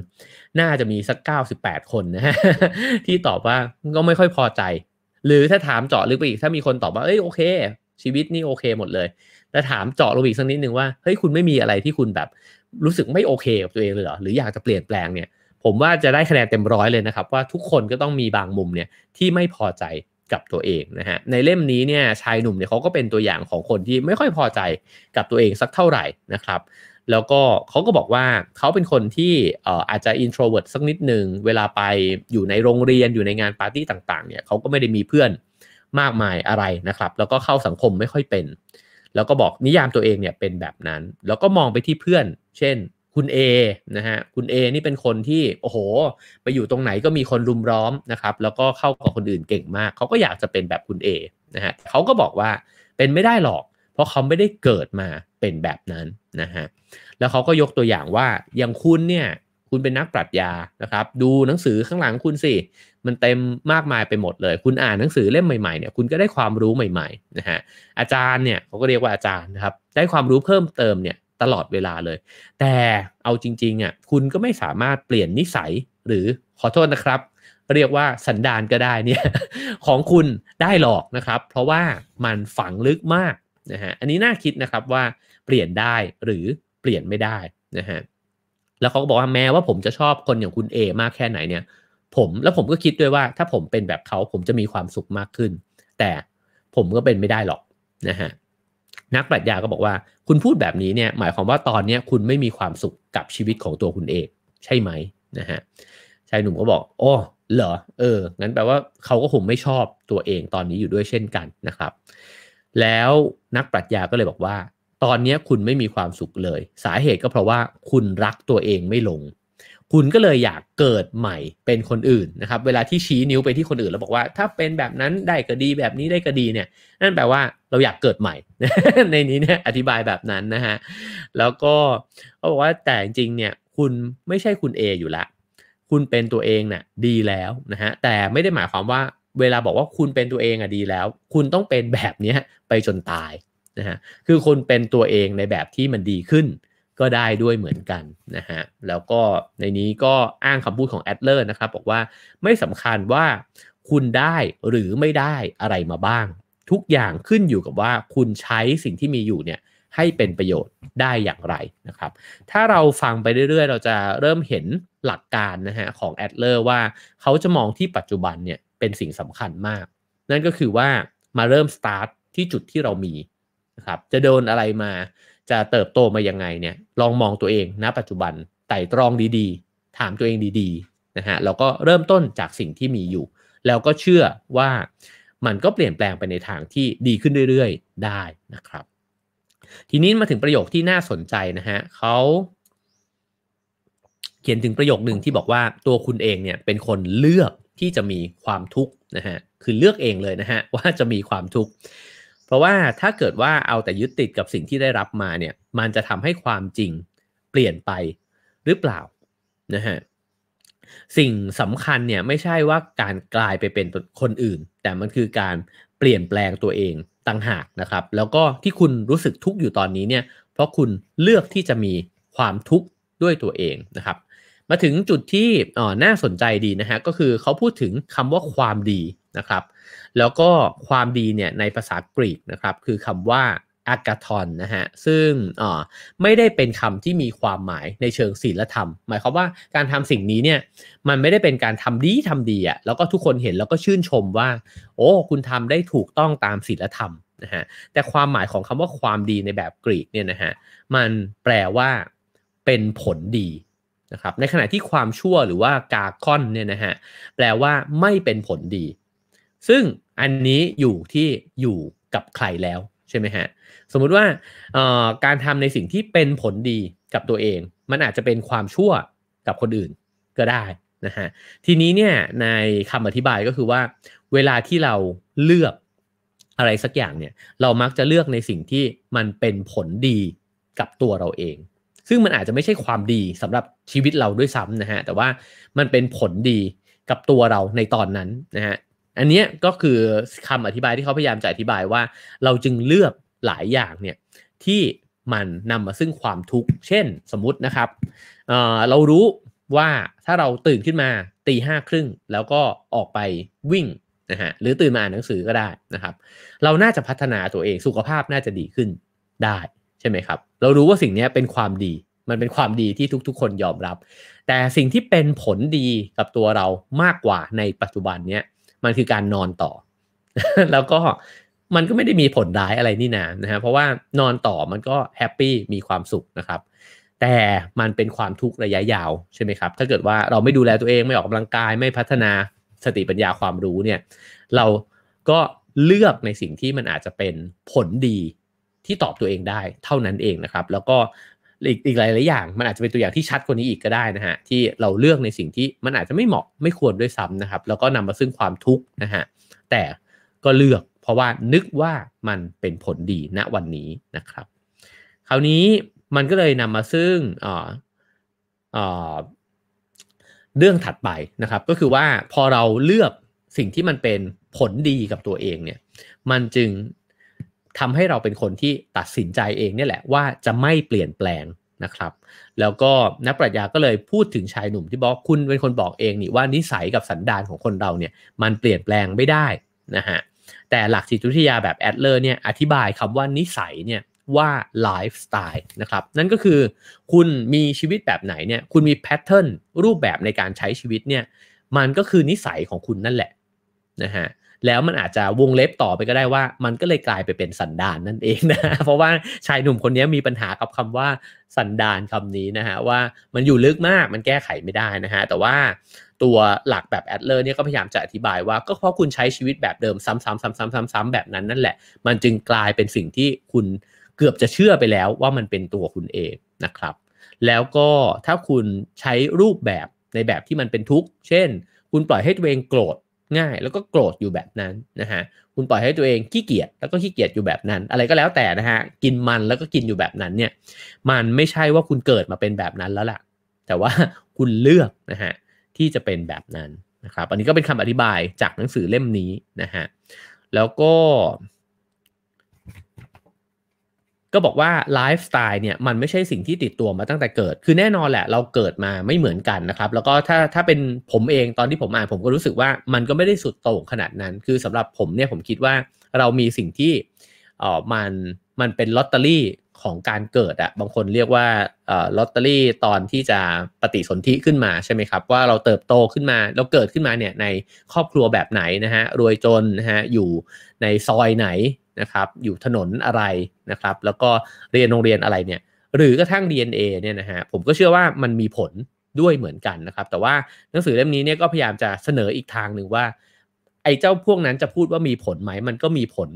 น่าจะมีสัก 98 คนนะฮะที่ตอบว่าก็ไม่ค่อยพอใจ หรือถ้าถามเจาะลึกไปอีกถ้ามีคนตอบว่าเอ้ยโอเคชีวิตนี่โอเคหมดเลยแต่ถามเจาะลงอีกสักนิดนึงว่าเฮ้ยคุณไม่มีอะไรที่คุณแบบรู้สึกไม่โอเคกับตัวเองเลยเหรอหรืออยากจะเปลี่ยนแปลงเนี่ยผมว่าจะได้คะแนนเต็มร้อยเลยนะครับว่าทุกคนก็ต้องมีบางมุมเนี่ยที่ไม่พอใจกับตัวเองนะฮะในเล่มนี้เนี่ยชายหนุ่มเนี่ยเขาก็เป็นตัวอย่างของคนที่ไม่ค่อยพอใจกับตัวเองสักเท่าไหร่นะครับ แล้วก็เขาก็บอกว่าเขาเป็นคนที่อาจจะอินโทรเวิร์ตสักนิดหนึ่งเวลาไปอยู่ในโรงเรียนอยู่ในงานปาร์ตี้ต่างๆเนี่ยเขาก็ไม่ได้มีเพื่อนมากมายอะไรนะครับ แล้วก็เข้าสังคมไม่ค่อยเป็น แล้วก็บอกนิยามตัวเองเนี่ยเป็นแบบนั้น แล้วก็มองไปที่เพื่อน เช่นคุณเอนะฮะคุณเอนี่เป็นคนที่โอ้โหไปอยู่ตรงไหนก็มีคนรุมร้อมนะครับแล้วก็เข้ากับคนอื่นเก่งมาก เขาก็อยากจะเป็นแบบคุณเอนะฮะเขาก็บอกว่าเป็นไม่ได้หรอก เพราะเขาไม่ได้เกิดมาเป็นแบบนั้นนะฮะแล้วเขาก็ยกตัวอย่างว่าอย่างคุณเนี่ยคุณเป็นนักปรัชญานะครับดูหนังสือข้างหลังคุณสิมันเต็มมากมายไปหมดเลย คุณอ่านหนังสือเล่มใหม่ๆเนี่ยคุณก็ได้ความรู้ใหม่ๆนะฮะอาจารย์เนี่ยเขาก็เรียกว่าอาจารย์นะครับได้ความรู้เพิ่มเติมเนี่ยตลอดเวลาเลย แต่เอาจริงๆอ่ะคุณก็ไม่สามารถเปลี่ยนนิสัยหรือขอโทษนะครับ เรียกว่าสันดานก็ได้เนี่ยของคุณได้หรอกนะครับ เพราะว่ามันฝังลึกมากนะฮะอันนี้น่าคิดนะครับว่าเปลี่ยนได้หรือเปลี่ยนไม่ได้นะฮะแล้วเขาก็บอกว่าแม้ว่าผมจะชอบคนอย่างคุณเอมากแค่ไหนเนี่ย ผมแล้วผมก็คิดด้วยว่า ถ้าผมเป็นแบบเขาผมจะมีความสุขมากขึ้น แต่ผมก็เป็นไม่ได้หรอกนะฮะนักปรัชญาก็บอกว่า คุณพูดแบบนี้เนี่ย หมายความว่าตอนนี้คุณไม่มีความสุขกับชีวิตของตัวคุณเอง ใช่ไหมนะฮะชายหนุ่มก็บอกโอ้เหรอเอองั้นแปลว่าเขาก็คงไม่ชอบตัวเองตอนนี้อยู่ด้วยเช่นกันนะครับ แล้วนักปรัชญาก็เลยบอกว่า ตอนนี้คุณไม่มีความสุขเลย สาเหตุก็เพราะว่าคุณรักตัวเองไม่ลงคุณก็เลยอยากเกิดใหม่เป็นคนอื่นนะครับเวลาที่ชี้นิ้วไปที่คนอื่นแล้วบอกว่า ถ้าเป็นแบบนั้นได้ก็ดีแบบนี้ได้ก็ดีเนี่ยนั่นแปลว่าเราอยากเกิดใหม่ในนี้เนี่ยอธิบายแบบนั้นนะฮะแล้วก็เขาบอกว่าแต่จริงเนี่ยคุณไม่ใช่คุณเออยู่ละคุณเป็นตัวเองนะ่ยดีแล้วนะฮะแต่ไม่ได้หมายความว่า เวลาบอกว่าคุณเป็นตัวเองอะดีแล้ว คุณต้องเป็นแบบนี้ไปจนตายนะฮะคือคนเป็นตัวเองในแบบที่มันดีขึ้นก็ได้ด้วยเหมือนกันนะฮะแล้วก็ในนี้ก็อ้างคำพูดของแอดเลอร์นะครับบอกว่าไม่สำคัญว่าคุณได้หรือไม่ได้อะไรมาบ้าง ทุกอย่างขึ้นอยู่กับว่าคุณใช้สิ่งที่มีอยู่เนี่ยให้เป็นประโยชน์ได้อย่างไรนะครับถ้าเราฟังไปเรื่อยๆ เราจะเริ่มเห็นหลักการนะฮะของแอดเลอร์ว่าเขาจะมองที่ปัจจุบันเนี่ยเป็นสิ่งสำคัญมาก นั่นก็คือว่ามาเริ่มสตาร์ทที่จุดที่เรามีนะครับจะโดนอะไรมาจะเติบโตมายังไงเนี่ยลองมองตัวเองณ ปัจจุบันไต่ตรองดีๆ ถามตัวเองดีๆนะฮะแล้วก็เริ่มต้นจากสิ่งที่มีอยู่ แล้วก็เชื่อว่ามันก็เปลี่ยนแปลงไปในทางที่ดีขึ้นเรื่อยๆได้นะครับทีนี้มาถึงประโยคที่น่าสนใจนะฮะเขาเขียนถึงประโยคหนึ่งที่บอกว่าตัวคุณเองเนี่ยเป็นคนเลือกที่จะมีความทุกข์นะฮะคือเลือกเองเลยนะฮะว่าจะมีความทุกข์เพราะว่าถ้าเกิดว่าเอาแต่ยึดติดกับสิ่งที่ได้รับมาเนี่ยมันจะทำให้ความจริงเปลี่ยนไปหรือเปล่านะฮะสิ่งสำคัญเนี่ยไม่ใช่ว่าการกลายไปเป็นคนอื่น แต่มันคือการเปลี่ยนแปลงตัวเองต่างหากนะครับ แล้วก็ที่คุณรู้สึกทุกข์อยู่ตอนนี้เนี่ยเพราะคุณเลือกที่จะมีความทุกข์ด้วยตัวเองนะครับมาถึงจุดที่อ๋อน่าสนใจดีนะฮะก็คือเขาพูดถึงคำว่าความดีนะครับแล้วก็ความดีเนี่ยในภาษากรีกนะครับคือคำว่าอากาทอนนะฮะซึ่งอ๋อไม่ได้เป็นคำที่มีความหมายในเชิงศีลธรรม หมายความว่าการทำสิ่งนี้เนี่ยมันไม่ได้เป็นการทำดีทำดีอะ่ะแล้วก็ทุกคนเห็นแล้วก็ชื่นชมว่าโอ้คุณทำได้ถูกต้องตามศีลธรรมนะฮะแต่ความหมายของคำว่าความดีในแบบกรีกเนี่ยนะฮะมันแปลว่าเป็นผลดีนะครับในขณะที่ความชั่วหรือว่ากาคอนเนี่ยนะฮะแปลว่าไม่เป็นผลดี ซึ่งอันนี้อยู่ที่อยู่กับใครแล้วใช่ไหมฮะสมมุติว่าการทำในสิ่งที่เป็นผลดีกับตัวเอง มันอาจจะเป็นความชั่วกับคนอื่นก็ได้นะฮะทีนี้เนี่ยในคำอธิบายก็คือว่า เวลาที่เราเลือกอะไรสักอย่างเนี่ยเรามักจะเลือกในสิ่งที่มันเป็นผลดีกับตัวเราเองซึ่งมันอาจจะไม่ใช่ความดีสำหรับชีวิตเราด้วยซ้ำนะฮะแต่ว่ามันเป็นผลดีกับตัวเราในตอนนั้นนะฮะอันนี้ก็คือคำอธิบายที่เขาพยายามจะอธิบายว่าเราจึงเลือกหลายอย่างเนี่ยที่มันนำมาซึ่งความทุกข์เช่นสมมตินะครับเเรารู้ว่าถ้าเราตื่นขึ้นมาตีห้าครึ่งแล้วก็ออกไปวิ่งนะฮะหรือตื่นมาอ่านหนังสือก็ได้นะครับ เราน่าจะพัฒนาตัวเองสุขภาพน่าจะดีขึ้นได้ไหมครับเรารู้ว่าสิ่งนี้เป็นความดี มันเป็นความดีที่ทุกๆคนยอมรับ แต่สิ่งที่เป็นผลดีกับตัวเรามากกว่าในปัจจุบันเนี้ยมันคือการนอนต่อ แล้วก็มันก็ไม่ได้มีผลร้ายอะไรนี่นานะฮะเพราะว่านอนต่อมันก็แฮปปี้มีความสุขนะครับ แต่มันเป็นความทุกข์ระยะยาวใช่ไหมครับ ถ้าเกิดว่าเราไม่ดูแลตัวเองไม่ออกกำาลังกายไม่พัฒนาสติปัญญาความรู้เนี่ย เราก็เลือกในสิ่งที่มันอาจจะเป็นผลดีที่ตอบตัวเองได้ เท่านั้นเองนะครับ แล้วก็อีกอีกหลายหลายอย่าง มันอาจจะเป็นตัวอย่างที่ชัดกว่านี้อีกก็ได้นะฮะที่เราเลือกในสิ่งที่มันอาจจะไม่เหมาะไม่ควรด้วยซ้ำนะครับ แล้วก็นำมาซึ่งความทุกข์นะฮะแต่ก็เลือกเพราะว่านึกว่ามันเป็นผลดีณวันนี้นะครับ คราวนี้มันก็เลยนำมาซึ่งเรื่องถัดไปนะครับ ก็คือว่าพอเราเลือกสิ่งที่มันเป็นผลดีกับตัวเองเนี่ยมันจึงทำให้เราเป็นคนที่ตัดสินใจเองเนี่แหละว่าจะไม่เปลี่ยนแปลงนะครับ แล้วก็นักปรัชญาก็เลยพูดถึงชายหนุ่มที่บอกคุณเป็นคนบอกเองนี่ว่านิสัยกับสันดานของคนเราเนี่ย มันเปลี่ยนแปลงไม่ได้นะฮะแต่หลักจิตวิทยาแบบแอดเลอร์เนี่ย อธิบายคำว่านิสัยเนี่ยว่าไลฟ์สไตล์นะครับ นั่นก็คือคุณมีชีวิตแบบไหนเนี่ยคุณมีแพทเทิร์นรูปแบบในการใช้ชีวิตเนี่ยมันก็คือนิสัยของคุณนั่นแหละนะฮะแล้วมันอาจจะวงเล็บต่อไปก็ได้ว่า มันก็เลยกลายไปเป็นสันดานนั่นเองนะเพราะว่าชายหนุ่มคนนี้มีปัญหากับคำว่าสันดานคำนี้นะฮะ ว่ามันอยู่ลึกมากมันแก้ไขไม่ได้นะฮะ แต่ว่าตัวหลักแบบแอดเลอร์เนี่ยก็พยายามจะอธิบายว่าก็เพราะคุณใช้ชีวิตแบบเดิมซ้ำๆๆ ๆ ๆ แบบนั้นนั่นแหละมันจึงกลายเป็นสิ่งที่คุณเกือบจะเชื่อไปแล้วว่ามันเป็นตัวคุณเองนะครับแล้วก็ถ้าคุณใช้รูปแบบในแบบที่มันเป็นทุกข์เช่น คุณปล่อยให้ตัวเองโกรธง่ายแล้วก็โกรธอยู่แบบนั้นนะฮะคุณปล่อยให้ตัวเองขี้เกียจแล้วก็ขี้เกียจอยู่แบบนั้น อะไรก็แล้วแต่นะฮะกินมันแล้วก็กินอยู่แบบนั้นเนี่ยมันไม่ใช่ว่าคุณเกิดมาเป็นแบบนั้นแล้วล่ะแต่ว่าคุณเลือกนะฮะที่จะเป็นแบบนั้นนะครับอันนี้ก็เป็นคำอธิบายจากหนังสือเล่มนี้นะฮะแล้วก็ก็บอกว่าไลฟ์สไตล์เนี่ยมันไม่ใช่สิ่งที่ติดตัวมาตั้งแต่เกิด คือแน่นอนแหละเราเกิดมาไม่เหมือนกันนะครับ แล้วก็ถ้าถ้าเป็นผมเองตอนที่ผมอ่านผมก็รู้สึกว่ามันก็ไม่ได้สุดโต่งขนาดนั้น คือสำหรับผมเนี่ยผมคิดว่าเรามีสิ่งที่เออมันมันเป็นลอตเตอรี่ของการเกิดอะบางคนเรียกว่าลอตเตอรี่ตอนที่จะปฏิสนธิขึ้นมา ใช่ไหมครับ ว่าเราเติบโตขึ้นมาเราเกิดขึ้นมาเนี่ยในครอบครัวแบบไหนนะฮะรวยจนนะฮะอยู่ในซอยไหนนะครับ อยู่ถนนอะไรนะครับแล้วก็เรียนโรงเรียนอะไรเนี่ยหรือกระทั่ง DNA เนี่ยนะฮะผมก็เชื่อว่ามันมีผลด้วยเหมือนกันนะครับ แต่ว่าหนังสือเล่มนี้เนี่ยก็พยายามจะเสนออีกทางหนึ่งว่า ไอ้เจ้าพวกนั้นจะพูดว่ามีผลไหมมันก็มีผล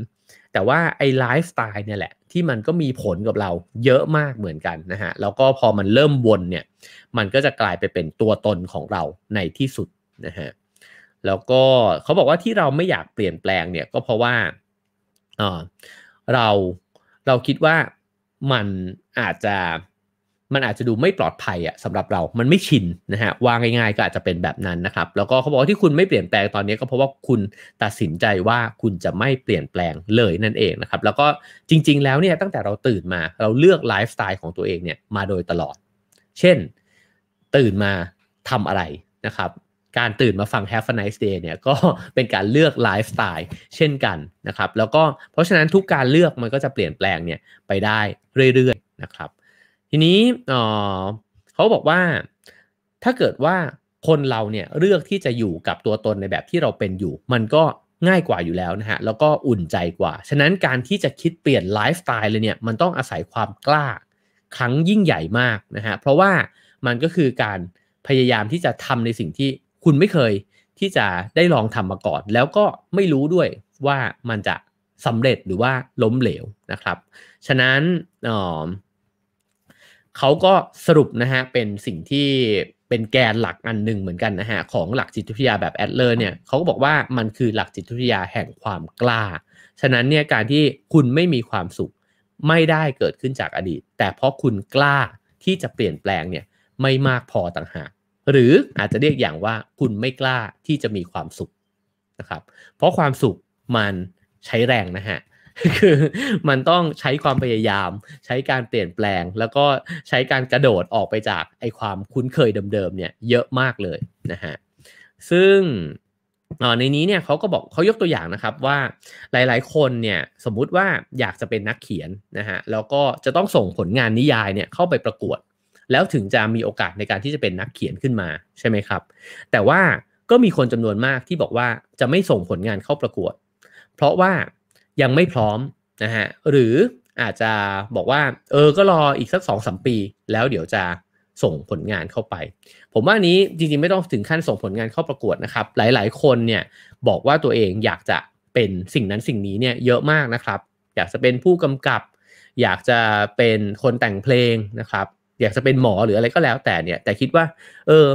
แต่ว่าไอไลฟ์สไตล์เนี่ยแหละ ที่มันก็มีผลกับเราเยอะมากเหมือนกันนะฮะแล้วก็พอมันเริ่มวนเนี่ยมันก็จะกลายไปเป็นตัวตนของเราในที่สุดนะฮะแล้วก็เขาบอกว่าที่เราไม่อยากเปลี่ยนแปลงเนี่ยก็เพราะว่าเราเราคิดว่ามันอาจจะมันอาจจะดูไม่ปลอดภัยอะสำหรับเรามันไม่ชินนะฮะ วางง่าย ๆก็อาจจะเป็นแบบนั้นนะครับ แล้วก็เขาบอกว่าที่คุณไม่เปลี่ยนแปลงตอนนี้ก็เพราะว่าคุณตัดสินใจว่าคุณจะไม่เปลี่ยนแปลงเลยนั่นเองนะครับ แล้วก็จริงๆแล้วเนี่ยตั้งแต่เราตื่นมาเราเลือกไลฟ์สไตล์ของตัวเองเนี่ยมาโดยตลอด เช่นตื่นมาทำอะไรนะครับ การตื่นมาฟัง Have a nice day เนี่ยก็เป็นการเลือกไลฟ์สไตล์เช่นกันนะครับ แล้วก็เพราะฉะนั้นทุกการเลือกมันก็จะเปลี่ยนแปลงเนี่ยไปได้เรื่อยๆนะครับทีนี้เขาบอกว่าถ้าเกิดว่าคนเราเนี่ยเลือกที่จะอยู่กับตัวตนในแบบที่เราเป็นอยู่มันก็ง่ายกว่าอยู่แล้วนะฮะแล้วก็อุ่นใจกว่า ฉะนั้นการที่จะคิดเปลี่ยนไลฟ์สไตล์เลยเนี่ยมันต้องอาศัยความกล้าครั้งยิ่งใหญ่มากนะฮะเพราะว่ามันก็คือการพยายามที่จะทำในสิ่งที่คุณไม่เคยที่จะได้ลองทำมาก่อนแล้วก็ไม่รู้ด้วยว่ามันจะสำเร็จหรือว่าล้มเหลวนะครับ ฉะนั้นเขาก็สรุปนะฮะเป็นสิ่งที่เป็นแกนหลักอันหนึ่งเหมือนกันนะฮะของหลักจิตวิทยาแบบแอดเลอร์เนี่ยเขาก็บอกว่ามันคือหลักจิตวิทยาแห่งความกล้า ฉะนั้นเนี่ยการที่คุณไม่มีความสุขไม่ได้เกิดขึ้นจากอดีต แต่เพราะคุณกล้าที่จะเปลี่ยนแปลงเนี่ยไม่มากพอต่างหาก หรืออาจจะเรียกอย่างว่าคุณไม่กล้าที่จะมีความสุขนะครับ เพราะความสุขมันใช้แรงนะฮะคือมันต้องใช้ความพยายาม ใช้การเปลี่ยนแปลง แล้วก็ใช้การกระโดดออกไปจากไอความคุ้นเคยเดิมๆเนี่ยเยอะมากเลยนะฮะซึ่งในนี้เนี่ยเขาก็บอกเขายกตัวอย่างนะครับว่าหลายๆ คนเนี่ยสมมุติว่าอยากจะเป็นนักเขียนนะฮะแล้วก็จะต้องส่งผลงานนิยายเนี่ยเข้าไปประกวด แล้วถึงจะมีโอกาสในการที่จะเป็นนักเขียนขึ้นมาใช่ไหมครับแต่ว่าก็มีคนจำนวนมากที่บอกว่าจะไม่ส่งผลงานเข้าประกวด เพราะว่ายังไม่พร้อมนะฮะหรืออาจจะบอกว่าเออก็รออีกสักสองสมปี แล้วเดี๋ยวจะส่งผลงานเข้าไป ผมว่านี้จริงๆไม่ต้องถึงขั้นส่งผลงานเข้าประกวดนะครับ หลาย ๆ คนเนี่ยบอกว่าตัวเองอยากจะเป็นสิ่งนั้นสิ่งนี้เนี่ยเยอะมากนะครับ อยากจะเป็นผู้กำกับ อยากจะเป็นคนแต่งเพลงนะครับ อยากจะเป็นหมอหรืออะไรก็แล้วแต่เนี่ยแต่คิดว่าเออ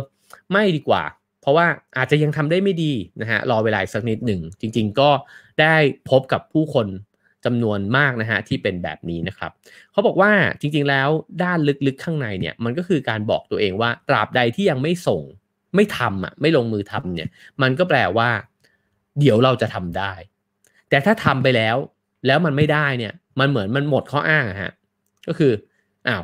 ไม่ดีกว่าเพราะว่าอาจจะยังทำได้ไม่ดีนะฮะรอเวลาสักนิดหนึ่งจริงๆก็ได้พบกับผู้คนจำนวนมากนะฮะที่เป็นแบบนี้นะครับเขาบอกว่าจริงๆแล้วด้านลึกๆข้างในเนี่ยมันก็คือการบอกตัวเองว่าตราบใดที่ยังไม่ส่ง ไม่ทำอ่ะไม่ลงมือทำเนี่ยมันก็แปลว่า เดี๋ยวเราจะทำได้ แต่ถ้าทำไปแล้ว แล้วมันไม่ได้เนี่ยมันเหมือนมันหมดข้ออ้างฮะก็คืออ้าว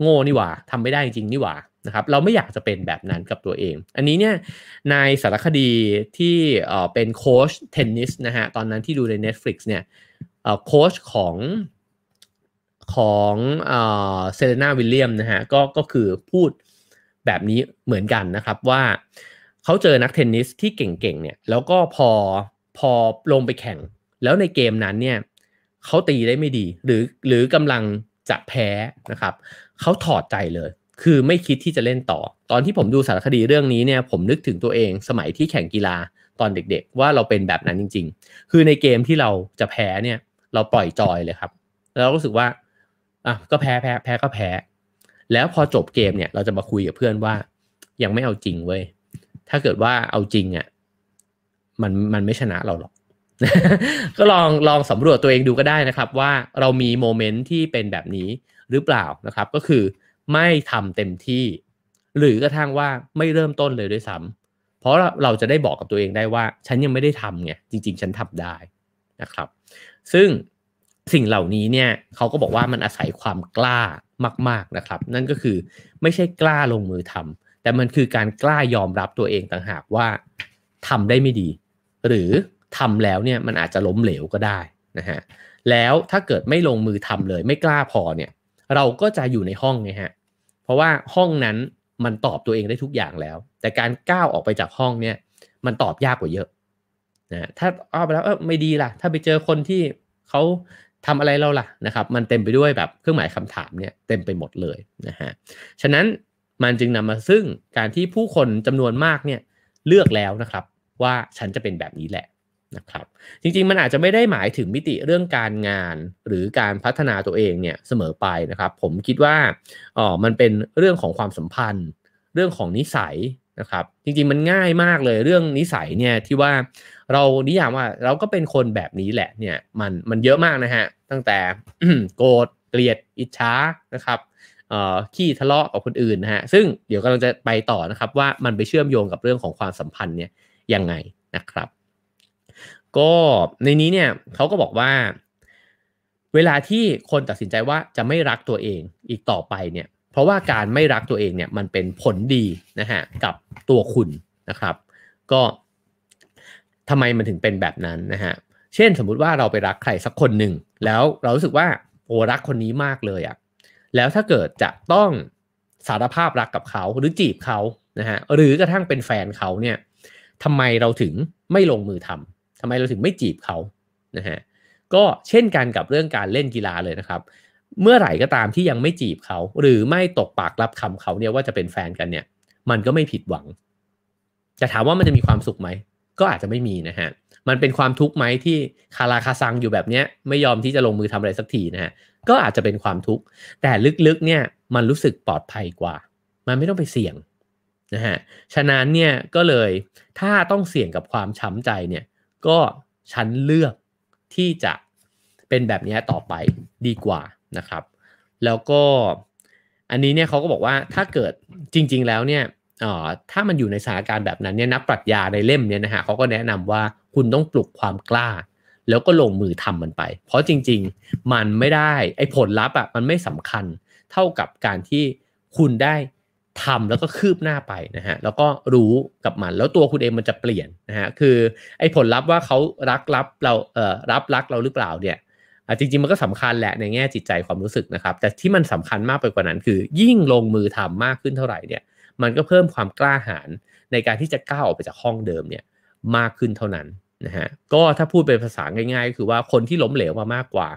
โง่นี่หว่าทำไม่ได้จริงนี่หว่านะครับเราไม่อยากจะเป็นแบบนั้นกับตัวเอง อันนี้เนี่ยในสารคดีที่เป็นโค้ชเทนนิสนะฮะตอนนั้นที่ดูใน Netflix เนี่ยโค้ชของของเซเลนาวิลเลียมนะฮะก็ก็คือพูดแบบนี้เหมือนกันนะครับ ว่าเขาเจอนักเทนนิสที่เก่งๆเนี่ยแล้วก็พอพอลงไปแข่ง แล้วในเกมนั้นเนี่ยเขาตีได้ไม่ดีหรือหรือกำลังจะแพ้นะครับเขาถอดใจเลยคือไม่คิดที่จะเล่นต่อตอนที่ผมดูสารคดีเรื่องนี้เนี่ย ผมนึกถึงตัวเอง สมัยที่แข่งกีฬาตอนเด็กๆ ว่าเราเป็นแบบนั้นจริง ๆ คือในเกมที่เราจะแพ้เนี่ย เราปล่อยจอยเลยครับแล้วรู้สึกว่าอ่ะก็แพ้แพ้แพ้ก็แพ้ แล้วพอจบเกมเนี่ย เราจะมาคุยกับเพื่อนว่ายังไม่เอาจริงเว้ยถ้าเกิดว่าเอาจริงอะ่ะมันมันไม่ชนะเราหรอก ก็ลองลองสำรวจตัวเองดูก็ได้นะครับ ว่าเรามีโมเมนต์ที่เป็นแบบนี้หรือเปล่านะครับ ก็คือไม่ทำเต็มที่หรือกระทั่งว่าไม่เริ่มต้นเลยด้วยซ้ำ เพราะเราจะได้บอกกับตัวเองได้ว่าฉันยังไม่ได้ทำไงจริง ๆฉันทำได้นะครับ ซึ่งสิ่งเหล่านี้เนี่ยเขาก็บอกว่ามันอาศัยความกล้ามาก ๆนะครับ นั่นก็คือไม่ใช่กล้าลงมือทำ แต่มันคือการกล้ายอมรับตัวเองต่างหากว่าทำได้ไม่ดี หรือทำแล้วเนี่ยมันอาจจะล้มเหลวก็ได้นะฮะแล้วถ้าเกิดไม่ลงมือทำเลย ไม่กล้าพอเนี่ยเราก็จะอยู่ในห้องไงฮะราะว่าห้องนั้นมันตอบตัวเองได้ทุกอย่างแล้ว แต่การก้าวออกไปจากห้องเนี่ยมันตอบยากกว่าเยอะนะถ้าเอาไปแล้วเออไม่ดีล่ะถ้าไปเจอคนที่เขาทำอะไรเราล่ะนะครับมันเต็มไปด้วยแบบเครื่องหมายคำถามเนี่ยเต็มไปหมดเลยนะฮะฉะนั้นมันจึงนำมาซึ่งการที่ผู้คนจำนวนมากเนี่ยเลือกแล้วนะครับว่าฉันจะเป็นแบบนี้แหละนะครับจริง ๆมันอาจจะไม่ได้หมายถึงมิติเรื่องการงานหรือการพัฒนาตัวเองเนี่ยเสมอไปนะครับ ผมคิดว่าอ๋อมันเป็นเรื่องของความสัมพันธ์ เรื่องของนิสัยนะครับจริงๆมันง่ายมากเลยเรื่องนิสัยเนี่ยที่ว่าเรานิยามว่าเราก็เป็นคนแบบนี้แหละเนี่ยมันมันเยอะมากนะฮะตั้งแต่โกรธเกลียดอิจฉานะครับขี้ทะเลาะกับคนอื่นนะฮะซึ่งเดี๋ยวกำลังจะไปต่อนะครับว่ามันไปเชื่อมโยงกับเรื่องของความสัมพันธ์เนี่ยยังไงนะครับก็ในนี้เนี่ยเขาก็บอกว่า เวลาที่คนตัดสินใจว่าจะไม่รักตัวเองอีกต่อไปเนี่ยเพราะว่าการไม่รักตัวเองเนี่ยมันเป็นผลดีนะฮะกับตัวคุณนะครับก็ทำไมมันถึงเป็นแบบนั้นนะฮะเช่นสมมุติว่าเราไปรักใครสักคนหนึ่งแล้วเรารู้สึกว่าโอ้รักคนนี้มากเลยอะ่ะแล้วถ้าเกิดจะต้องสารภาพรักกับเขาหรือจีบเขานะฮะหรือกระทั่งเป็นแฟนเขาเนี่ยทำไมเราถึงไม่ลงมือทำทำไมเราถึงไม่จีบเขานะฮะก็เช่นกันกับเรื่องการเล่นกีฬาเลยนะครับ เมื่อไหร่ก็ตามที่ยังไม่จีบเขา หรือไม่ตกปากรับคำเขาเนี่ยว่าจะเป็นแฟนกันเนี่ย มันก็ไม่ผิดหวัง จะถามว่ามันจะมีความสุขไหม ก็อาจจะไม่มีนะฮะ มันเป็นความทุกข์ไหมที่คาราคาซังอยู่แบบเนี้ยไม่ยอมที่จะลงมือทำอะไรสักทีนะฮะก็อาจจะเป็นความทุกข์แต่ลึกๆ เนี่ยมันรู้สึกปลอดภัยกว่า มันไม่ต้องไปเสี่ยงนะฮะฉะนั้นเนี่ยก็เลยถ้าต้องเสี่ยงกับความช้ำใจเนี่ยก็ฉันเลือกที่จะเป็นแบบนี้ต่อไปดีกว่านะครับ แล้วก็อันนี้เนี่ยเขาก็บอกว่าถ้าเกิดจริงๆแล้วเนี่ยถ้ามันอยู่ในสถานการณ์แบบนั้นเนี่ยนักปรัชญาในเล่มเนี่ยนะฮะเขาก็แนะนำว่าคุณต้องปลุกความกล้าแล้วก็ลงมือทำมันไป เพราะจริงๆมันไม่ได้ไอ้ผลลัพธ์อ่ะมันไม่สำคัญเท่ากับการที่คุณได้ทำแล้วก็คืบหน้าไปนะฮะแล้วก็รู้กับมันแล้วตัวคุณเองมันจะเปลี่ยนนะฮะคือไอ้ผลลัพธ์ว่าเขารักรับเราเอ่อรับรักเราหรือเปล่าเนี่ยจริงๆมันก็สำคัญแหละในแง่จิตใจความรู้สึกนะครับ แต่ที่มันสำคัญมากไปกว่านั้น คือยิ่งลงมือทำมากขึ้นเท่าไหร่เนี่ยมันก็เพิ่มความกล้าหาญในการที่จะก้าวออกไปจากห้องเดิมเนี่ยมากขึ้นเท่านั้นนะฮะก็ถ้าพูดเป็นภาษาง่ายๆก็คือว่าคนที่ล้มเหลวมามากกว่า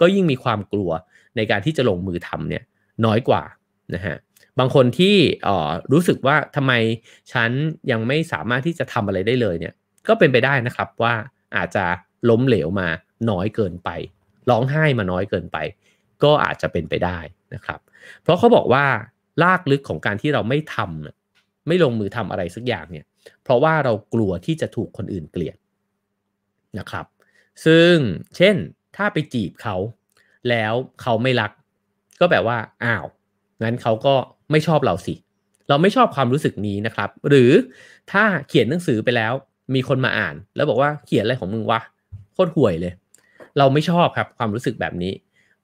ก็ยิ่งมีความกลัวในการที่จะลงมือทำเนี่ยน้อยกว่านะฮะบางคนที่รู้สึกว่าทำไมฉันยังไม่สามารถที่จะทำอะไรได้เลยเนี่ยก็เป็นไปได้นะครับว่าอาจจะล้มเหลวมาน้อยเกินไปร้องไห้มาน้อยเกินไป ก็อาจจะเป็นไปได้นะครับ เพราะเขาบอกว่าลากลึกของการที่เราไม่ทำไม่ลงมือทำอะไรสักอย่างเนี่ย เพราะว่าเรากลัวที่จะถูกคนอื่นเกลียดนะครับ ซึ่งเช่นถ้าไปจีบเขา แล้วเขาไม่รัก ก็แบบว่าอ้าวงั้นเขาก็ไม่ชอบเราสิ เราไม่ชอบความรู้สึกนี้นะครับ หรือถ้าเขียนหนังสือไปแล้วมีคนมาอ่าน แล้วบอกว่าเขียนอะไรของมึงวะโคตรห่วยเลย เราไม่ชอบครับ ความรู้สึกแบบนี้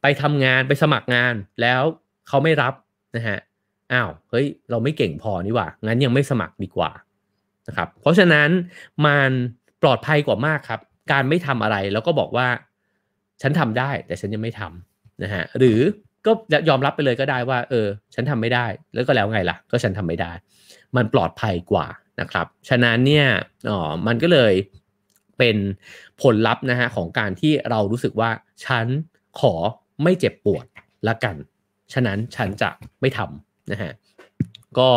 ไปทำงานไปสมัครงานแล้วเขาไม่รับนะฮะ อ้าวเฮ้ยเราไม่เก่งพอนี่ว่างั้นยังไม่สมัครดีกว่านะครับ เพราะฉะนั้นมันปลอดภัยกว่ามากครับ การไม่ทำอะไรแล้วก็บอกว่า ฉันทำได้แต่ฉันยังไม่ทำนะฮะ หรือก็ยอมรับไปเลยก็ได้ว่า เออ ฉันทำไม่ได้ แล้วก็แล้วไงล่ะ ก็ฉันทำไม่ได้มันปลอดภัยกว่านะครับ ฉะนั้นเนี่ยอ๋อมันก็เลยเป็นผลลัพธ์นะฮะของการที่เรารู้สึกว่าฉันขอไม่เจ็บปวดละกัน ฉะนั้นฉันจะไม่ทำนะฮะก็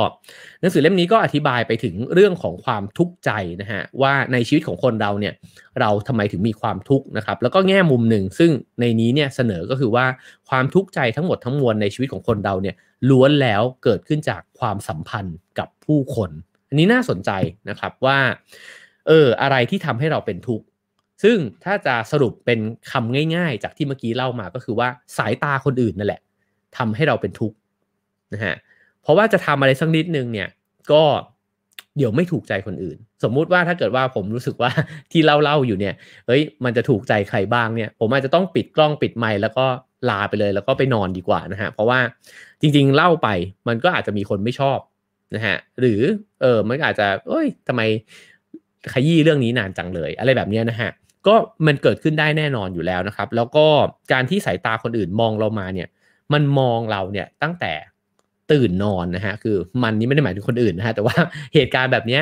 หนังสือเล่มนี้ก็อธิบายไปถึงเรื่องของความทุกข์ใจนะฮะว่าในชีวิตของคนเราเนี่ย เราทำไมถึงมีความทุกข์นะครับ แล้วก็แง่มุมหนึ่งซึ่งในนี้เนี่ยเสนอก็คือว่า ความทุกข์ใจทั้งหมดทั้งมวลในชีวิตของคนเราเนี่ยล้วนแล้วเกิดขึ้นจากความสัมพันธ์กับผู้คน อันนี้น่าสนใจนะครับว่า เอออะไรที่ทำให้เราเป็นทุกข์ซึ่งถ้าจะสรุปเป็นคำง่าย ๆ จากที่เมื่อกี้เล่ามาก็คือว่าสายตาคนอื่นนั่นแหละ ทำให้เราเป็นทุกข์นะฮะราะว่าจะทำอะไรสักนิดนึงเนี่ย ก็เดี๋ยวไม่ถูกใจคนอื่น สมมุติว่าถ้าเกิดว่าผมรู้สึกว่าที่เล่าเล่าอยู่เนี่ยเฮ้ยมันจะถูกใจใครบ้างเนี่ย ผมอาจจะต้องปิดกล้องปิดไมค์แล้วก็ลาไปเลยแล้วก็ไปนอนดีกว่านะฮะเพราะว่าจริง ๆเล่าไปมันก็อาจจะมีคนไม่ชอบนะฮะหรือเออมันอาจจะเอ้ยทำไมขยี้เรื่องนี้นานจังเลย อะไรแบบนี้นะฮะก็มันเกิดขึ้นได้แน่นอนอยู่แล้วนะครับ แล้วก็การที่สายตาคนอื่นมองเรามาเนี่ย มันมองเราเนี่ยตั้งแต่ตื่นนอนนะฮะ คือมันนี้ไม่ได้หมายถึงคนอื่นนะฮะ แต่ว่าเหตุการณ์แบบนี้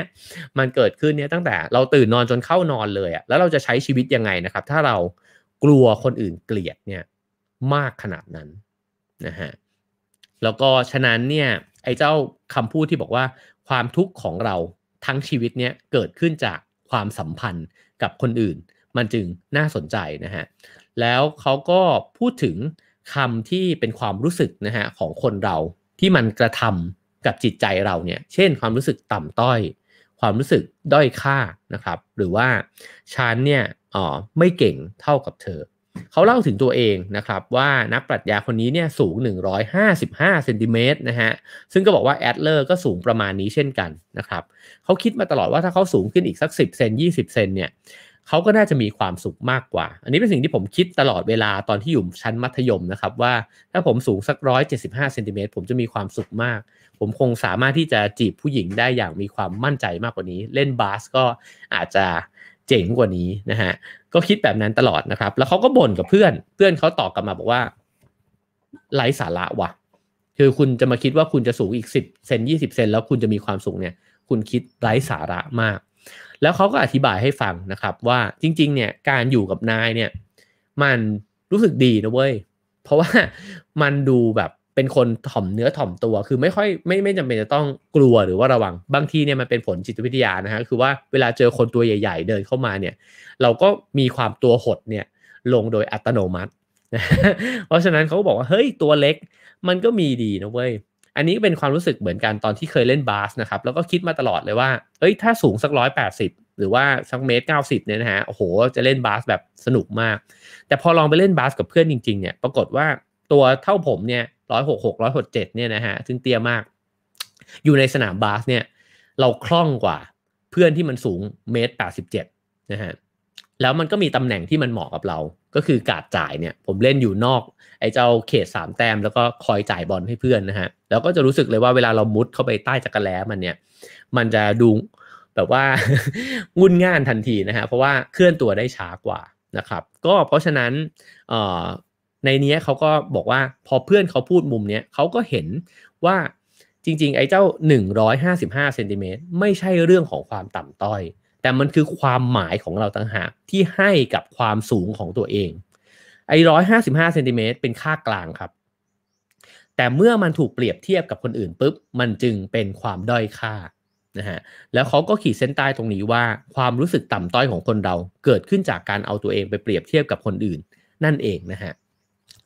มันเกิดขึ้นเนี่ยตั้งแต่เราตื่นนอนจนเข้านอนเลยอะแล้วเราจะใช้ชีวิตยังไงนะครับ ถ้าเรากลัวคนอื่นเกลียดเนี่ยมากขนาดนั้นนะฮะ แล้วก็ฉะนั้นเนี่ยไอ้เจ้าคำพูดที่บอกว่า ความทุกข์ของเราทั้งชีวิตเนี่ยเกิดขึ้นจากความสัมพันธ์กับคนอื่น มันจึงน่าสนใจนะฮะ แล้วเขาก็พูดถึงคำที่เป็นความรู้สึกนะฮะของคนเราที่มันกระทำกับจิตใจเราเนี่ย เช่น ความรู้สึกต่ำต้อย ความรู้สึกด้อยค่านะครับ หรือว่าฉันเนี่ย อ๋อ ไม่เก่งเท่ากับเธอ เขาเล่าถึงตัวเองนะครับว่านักปรัชญาคนนี้เนี่ยสูง155เซนติเมตรนะฮะ ซึ่งก็บอกว่าแอดเลอร์ก็สูงประมาณนี้เช่นกันนะครับเขาคิดมาตลอดว่าถ้าเขาสูงขึ้นอีกสัก 10เซน20เซนเนี่ยเขาก็น่าจะมีความสุขมากกว่า อันนี้เป็นสิ่งที่ผมคิดตลอดเวลาตอนที่อยู่ชั้นมัธยมนะครับ ว่าถ้าผมสูงสักร้อยเจ็ดสิบห้าเซนติเมตรผมจะมีความสุขมาก ผมคงสามารถที่จะจีบผู้หญิงได้อย่างมีความมั่นใจมากกว่านี้ เล่นบาสก็อาจจะเจ๋งกว่านี้นะฮะก็คิดแบบนั้นตลอดนะครับ แล้วเขาก็บ่นกับเพื่อน เพื่อนเขาตอบกลับมาบอกว่าไร้สาระวะคือคุณจะมาคิดว่าคุณจะสูงอีกสิบเซนยี่สิบเซนแล้วคุณจะมีความสุขเนี่ย คุณคิดไร้สาระมากแล้วเขาก็อธิบายให้ฟังนะครับ ว่าจริงๆ เนี่ยการอยู่กับนายเนี่ย มันรู้สึกดีนะเว้ย เพราะว่ามันดูแบบเป็นคนถ่อมเนื้อถ่อมตัวคือไม่ค่อยไม่ไม่จำเป็นจะต้องกลัวหรือว่าระวัง บางทีเนี่ยมันเป็นผลจิตวิทยานะฮะคือว่าเวลาเจอคนตัวใหญ่ๆเดินเข้ามาเนี่ย เราก็มีความตัวหดเนี่ยลงโดยอัตโนมัติ เพราะฉะนั้นเขาบอกว่า เฮ้ยตัวเล็กมันก็มีดีนะเว้ยอันนี้เป็นความรู้สึกเหมือนกันตอนที่เคยเล่นบาสนะครับแล้วก็คิดมาตลอดเลยว่าเอ้ยถ้าสูงสักร้อยแปดสิบหรือว่าสักเมตรเก้าสิบเนี่ยนะฮะโอ้โหจะเล่นบาสแบบสนุกมาก แต่พอลองไปเล่นบาสกับเพื่อนจริงๆเนี่ยปรากฏว่าตัวเท่าผมเนี่ยร้อยหกหกร้อยหกเจ็ดเนี่ยนะฮะซึ่งเตี้ยมาก อยู่ในสนามบาสเนี่ย เราคล่องกว่าเพื่อนที่มันสูงเมตรแปดสิบเจ็ดนะฮะแล้วมันก็มีตำแหน่งที่มันเหมาะกับเรา ก็คือการจ่ายเนี่ยผมเล่นอยู่นอก ไอ้เจ้าเขตสามแต้มแล้วก็คอยจ่ายบอลให้เพื่อนนะฮะ แล้วก็จะรู้สึกเลยว่าเวลาเรามุดเข้าไปใต้จักรแล้มันเนี่ยมันจะดูแบบว่างุ่นง่านทันทีนะฮะ เพราะว่าเคลื่อนตัวได้ช้ากว่านะครับ ก็เพราะฉะนั้นในนี้เขาก็บอกว่าพอเพื่อนเขาพูดมุมเนี้ยเขาก็เห็นว่าจริง ๆ ไอ้เจ้า155เซนติเมตรไม่ใช่เรื่องของความต่ำต้อยแต่มันคือความหมายของเราต่างหากที่ให้กับความสูงของตัวเองไอ้ร้อยห้าสิบห้าเซนติเมตรเป็นค่ากลางครับแต่เมื่อมันถูกเปรียบเทียบกับคนอื่นปุ๊บมันจึงเป็นความด้อยค่านะฮะแล้วเขาก็ขีดเส้นใต้ตรงนี้ว่า ความรู้สึกต่ำต้อยของคนเรา เกิดขึ้นจากการเอาตัวเองไปเปรียบเทียบกับคนอื่นนั่นเองนะฮะ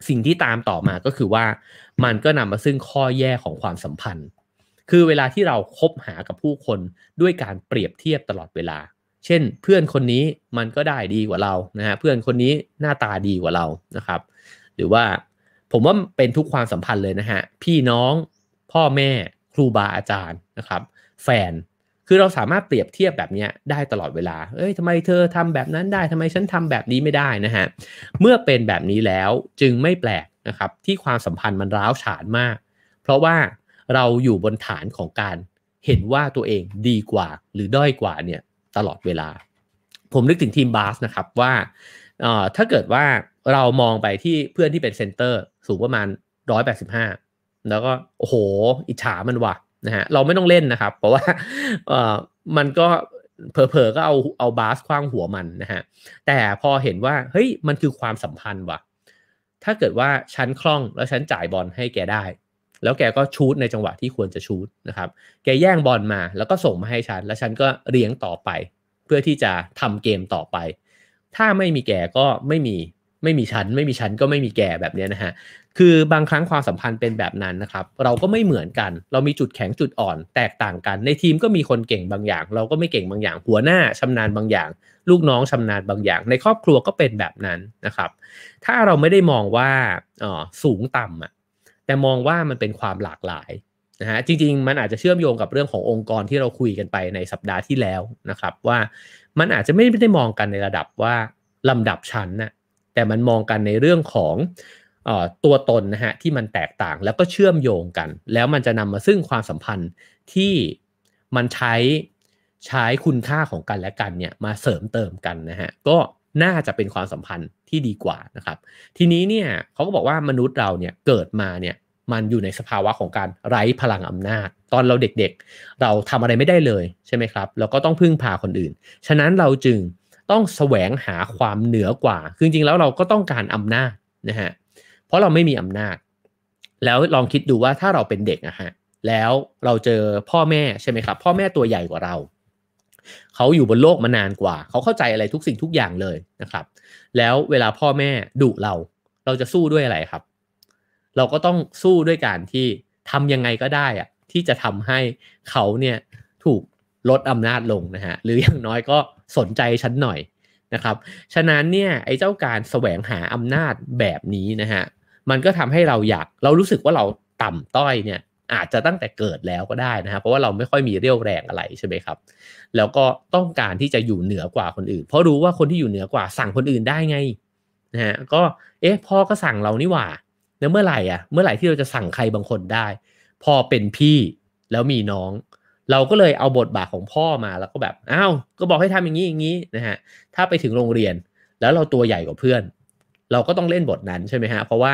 สิ่งที่ตามต่อมาก็คือว่ามันก็นำมาซึ่งข้อแย่ของความสัมพันธ์คือเวลาที่เราคบหากับผู้คนด้วยการเปรียบเทียบตลอดเวลา เช่นเพื่อนคนนี้มันก็ได้ดีกว่าเรานะฮะเพื่อนคนนี้หน้าตาดีกว่าเรานะครับ หรือว่าผมว่าเป็นทุกความสัมพันธ์เลยนะฮะพี่น้องพ่อแม่ครูบาอาจารย์นะครับ แฟนคือเราสามารถเปรียบเทียบแบบนี้ได้ตลอดเวลาเอ้ยทำไมเธอทำแบบนั้นได้ทำไมฉันทำแบบนี้ไม่ได้นะฮะเมื่อเป็นแบบนี้แล้วจึงไม่แปลกนะครับ ที่ความสัมพันธ์มันร้าวฉานมาก เพราะว่าเราอยู่บนฐานของการเห็นว่าตัวเองดีกว่าหรือด้อยกว่าเนี่ย ตลอดเวลา ผมนึกถึงทีมบาสนะครับว่าถ้าเกิดว่าเรามองไปที่เพื่อนที่เป็นเซนเตอร์ สูงประมาณ 185 แล้วก็โอ้โหอิจฉามันว่ะนะฮะเราไม่ต้องเล่นนะครับ เพราะว่ามันก็เผลอๆก็เอาเอาบาสคว้างหัวมันนะฮะแต่พอเห็นว่าเฮ้ยมันคือความสัมพันธ์ว่ะ ถ้าเกิดว่าฉันคล่องแล้วฉันจ่ายบอลให้แกได้แล้วแกก็ชูดในจังหวะที่ควรจะชูดนะครับ แกแย่งบอลมาแล้วก็ส่งมาให้ฉัน แล้วฉันก็เลี้ยงต่อไป เพื่อที่จะทำเกมต่อไป ถ้าไม่มีแกก็ไม่มี ไม่มีฉันไม่มีฉันก็ไม่มีแกแบบนี้นะฮะ คือบางครั้งความสัมพันธ์เป็นแบบนั้นนะครับ เราก็ไม่เหมือนกัน เรามีจุดแข็งจุดอ่อน แตกต่างกัน ในทีมก็มีคนเก่งบางอย่าง เราก็ไม่เก่งบางอย่าง หัวหน้า ชำนาญบางอย่าง ลูกน้องชำนาญบางอย่าง ในครอบครัวก็เป็นแบบนั้นนะครับ ถ้าเราไม่ได้มองว่าอ๋อสูงต่ำอะแต่มองว่ามันเป็นความหลากหลายนะฮะจริงๆ มันอาจจะเชื่อมโยงกับเรื่องขององค์กรที่เราคุยกันไปในสัปดาห์ที่แล้วนะครับ ว่ามันอาจจะไม่ได้มองกันในระดับว่าลำดับชั้นนะแต่มันมองกันในเรื่องของตัวตนนะฮะที่มันแตกต่างแล้วก็เชื่อมโยงกัน แล้วมันจะนำมาซึ่งความสัมพันธ์ที่มันใช้ใช้คุณค่าของกันและกันเนี่ยมาเสริมเติมกันนะฮะก็น่าจะเป็นความสัมพันธ์ที่ดีกว่านะครับ ทีนี้เนี่ยเขาก็บอกว่ามนุษย์เราเนี่ยเกิดมาเนี่ยมันอยู่ในสภาวะของการไร้พลังอำนาจ ตอนเราเด็กๆเราทำอะไรไม่ได้เลยใช่ไหมครับเราก็ต้องพึ่งพาคนอื่น ฉะนั้นเราจึงต้องแสวงหาความเหนือกว่า คือจริงๆแล้วเราก็ต้องการอำนาจนะฮะ เพราะเราไม่มีอำนาจ แล้วลองคิดดูว่าถ้าเราเป็นเด็กนะฮะ แล้วเราเจอพ่อแม่ใช่ไหมครับ พ่อแม่ตัวใหญ่กว่าเรา เขาอยู่บนโลกมานานกว่า เขาเข้าใจอะไรทุกสิ่งทุกอย่างเลยนะครับ แล้วเวลาพ่อแม่ดุเรา เราจะสู้ด้วยอะไรครับเราก็ต้องสู้ด้วยการที่ทำยังไงก็ได้อะที่จะทำให้เขาเนี่ยถูกลดอำนาจลงนะฮะหรืออย่างน้อยก็สนใจฉันหน่อยนะครับฉะนั้นเนี่ยไอ้เจ้าการแสวงหาอำนาจแบบนี้นะฮะมันก็ทำให้เราอยากเรารู้สึกว่าเราต่ำต้อยเนี่ย อาจจะตั้งแต่เกิดแล้วก็ได้นะฮะเพราะว่าเราไม่ค่อยมีเรี่ยวแรงอะไรใช่ไหมครับแล้วก็ต้องการที่จะอยู่เหนือกว่าคนอื่น เพราะรู้ว่าคนที่อยู่เหนือกว่าสั่งคนอื่นได้ไงนะฮะก็เอ๊ะพ่อก็สั่งเรานี่หว่าแล้วเมื่อไหร่อ่ะเมื่อไหร่ที่เราจะสั่งใครบางคนได้ พอเป็นพี่แล้วมีน้อง เราก็เลยเอาบทบาทของพ่อมาแล้วก็แบบอ้าวก็บอกให้ทำอย่างนี้อย่างนี้นะฮะถ้าไปถึงโรงเรียน แล้วเราตัวใหญ่กว่าเพื่อน เราก็ต้องเล่นบทนั้นใช่ไหมฮะเพราะว่า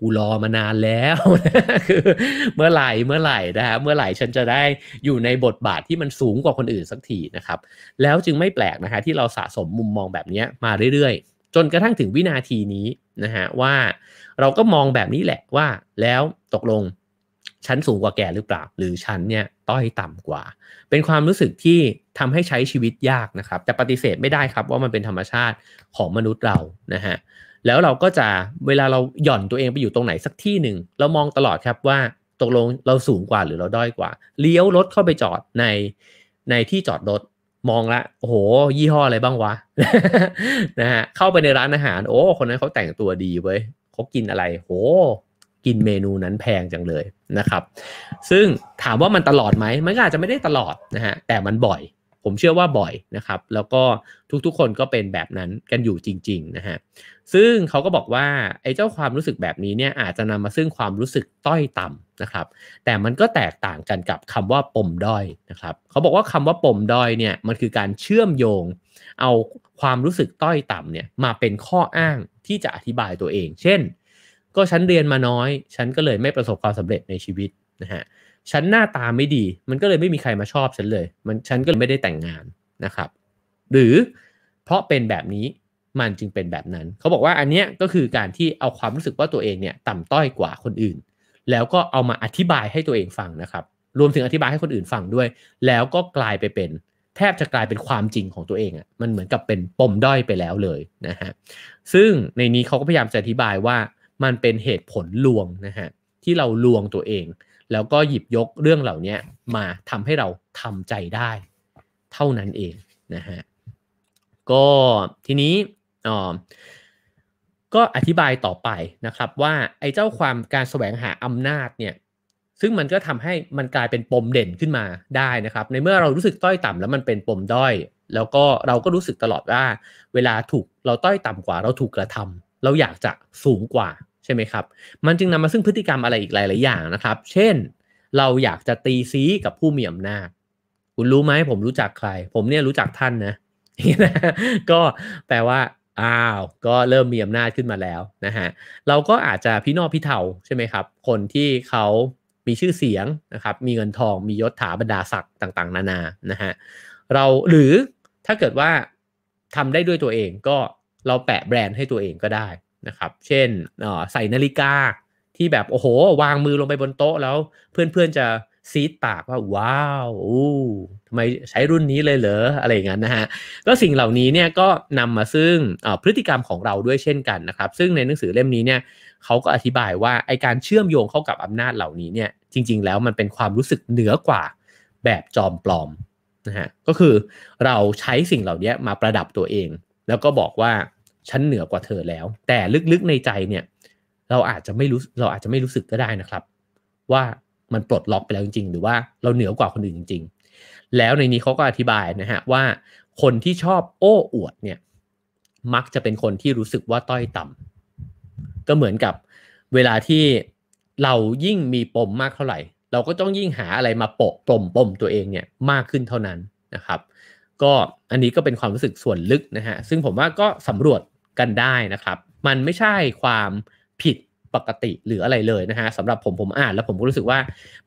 กูรอมานานแล้วคือเมื่อไหร่เมื่อไหร่นะฮะเมื่อไหร่ฉันจะได้อยู่ในบทบาทที่มันสูงกว่าคนอื่นสักทีนะครับ แล้วจึงไม่แปลกนะฮะที่เราสะสมมุมมองแบบนี้มาเรื่อยจนกระทั่งถึงวินาทีนี้นะฮะว่าเราก็มองแบบนี้แหละว่าแล้วตกลงชั้นสูงกว่าแกหรือเปล่าหรือชั้นเนี่ยต้อยต่ำกว่า เป็นความรู้สึกที่ทำให้ใช้ชีวิตยากนะครับแต่ปฏิเสธไม่ได้ครับว่ามันเป็นธรรมชาติของมนุษย์เรานะฮะแล้วเราก็จะเวลาเราหย่อนตัวเองไปอยู่ตรงไหนสักที่หนึ่งเรามองตลอดครับว่าตกลงเราสูงกว่าหรือเราด้อยกว่า เลี้ยวรถเข้าไปจอดในในที่จอดรถมองละโอ้โหยี่ห้ออะไรบ้างวะนะฮะเข้าไปในร้านอาหาร โอ้คนนั้นเขาแต่งตัวดีเว้ยเขากินอะไร โห กินเมนูนั้นแพงจังเลยนะครับ ซึ่งถามว่ามันตลอดไหมมันก็อาจจะไม่ได้ตลอดนะฮะแต่มันบ่อย ผมเชื่อว่าบ่อยนะครับ แล้วก็ทุกๆคนก็เป็นแบบนั้นกันอยู่จริงๆนะฮะซึ่งเขาก็บอกว่าไอ้เจ้าความรู้สึกแบบนี้เนี่ยอาจจะนำมาซึ่งความรู้สึกต้อยต่ำนะครับ แต่มันก็แตกต่างกันกับคำว่า ปมด้อยนะครับเขาบอกว่าคำว่าปมด้อยเนี่ยมันคือการเชื่อมโยง เอาความรู้สึกต้อยต่ำเนี่ยมาเป็นข้ออ้างที่จะอธิบายตัวเอง เช่น ก็ฉันเรียนมาน้อย ฉันก็เลยไม่ประสบความสำเร็จในชีวิตนะฮะฉันหน้าตาไม่ดี มันก็เลยไม่มีใครมาชอบฉันเลยมันฉันก็เลยไม่ได้แต่งงานนะครับ หรือเพราะเป็นแบบนี้มันจึงเป็นแบบนั้นเขาบอกว่าอันเนี้ยก็คือการที่เอาความรู้สึกว่าตัวเองเนี่ยต่ำต้อยกว่าคนอื่น แล้วก็เอามาอธิบายให้ตัวเองฟังนะครับรวมถึงอธิบายให้คนอื่นฟังด้วย แล้วก็กลายไปเป็นแทบจะกลายเป็นความจริงของตัวเองอะ่ะมันเหมือนกับเป็นปมด้อยไปแล้วเลยนะฮะซึ่งในนี้เขาก็พยายามจะอธิบายว่ามันเป็นเหตุผลลวงนะฮะที่เราลวงตัวเอง แล้วก็หยิบยกเรื่องเหล่านี้มาทำให้เราทำใจได้เท่านั้นเองนะฮะก็ทีนี้ออก็อธิบายต่อไปนะครับว่า ไอ้เจ้าความการแสวงหาอำนาจเนี่ย ซึ่งมันก็ทำให้มันกลายเป็นปมเด่นขึ้นมาได้นะครับในเมื่อเรารู้สึกต้อยต่ำแล้วมันเป็นปมด้อย แล้วก็เราก็รู้สึกตลอดว่าเวลาถูกเราต้อยต่ำกว่าเราถูกกระทำาเราอยากจะสูงกว่า ใช่ไหมครับ มันจึงนำมาซึ่งพฤติกรรมอะไรอีกหลายๆอย่างนะครับ เช่น เราอยากจะตีซีกับผู้มีอำนาจคุณรู้ไหมผมรู้จักใคร ผมเนี่ยรู้จักท่านนะก็แปลว่าอ้าว ก็เริ่มมีอำนาจขึ้นมาแล้วนะฮะ เราก็อาจจะพี่นอพี่เทาใช่ไหมครับ คนที่เขามีชื่อเสียงนะครับ มีเงินทอง มียศถาบรรดาศักดิ์ต่างๆนานา นะฮะ เราหรือถ้าเกิดว่าทำได้ด้วยตัวเองก็เราแปะแบรนด์ให้ตัวเองก็ได้นะครับ เช่นใส่นาฬิกาที่แบบโอ้โหวางมือลงไปบนโต๊ะแล้วเพื่อนๆจะซีดปากว่าว้าวโอ้ทำไมใช้รุ่นนี้เลยเหรออะไรอย่างนั้นนะฮะ ก็สิ่งเหล่านี้เนี่ยก็นำมาซึ่งพฤติกรรมของเราด้วยเช่นกันนะครับ ซึ่งในหนังสือเล่มนี้เนี่ยเขาก็อธิบายว่าไอการเชื่อมโยงเข้ากับอำนาจเหล่านี้เนี่ยจริง ๆ แล้วมันเป็นความรู้สึกเหนือกว่าแบบจอมปลอมนะฮะ ก็คือเราใช้สิ่งเหล่านี้มาประดับตัวเอง แล้วก็บอกว่าฉันเหนือกว่าเธอแล้ว แต่ลึกๆในใจเนี่ยเราอาจจะไม่รู้เราอาจจะไม่รู้สึกก็ได้นะครับว่ามันปลดล็อกไปแล้วจริงๆหรือว่าเราเหนือกว่าคนอื่นจริง ๆ แล้วในนี้เขาก็อธิบายนะฮะว่าคนที่ชอบโอ้อวดเนี่ยมักจะเป็นคนที่รู้สึกว่าต้อยต่ำ ก็เหมือนกับเวลาที่เรายิ่งมีปมมากเท่าไหร่ เราก็ต้องยิ่งหาอะไรมาโปะปมปมตัวเองเนี่ยมากขึ้นเท่านั้นนะครับ ก็อันนี้ก็เป็นความรู้สึกส่วนลึกนะฮะซึ่งผมว่าก็สำรวจกันได้นะครับ มันไม่ใช่ความผิดปกติหรืออะไรเลยนะฮะสำหรับผมผมอ่าน แล้วผมก็รู้สึกว่า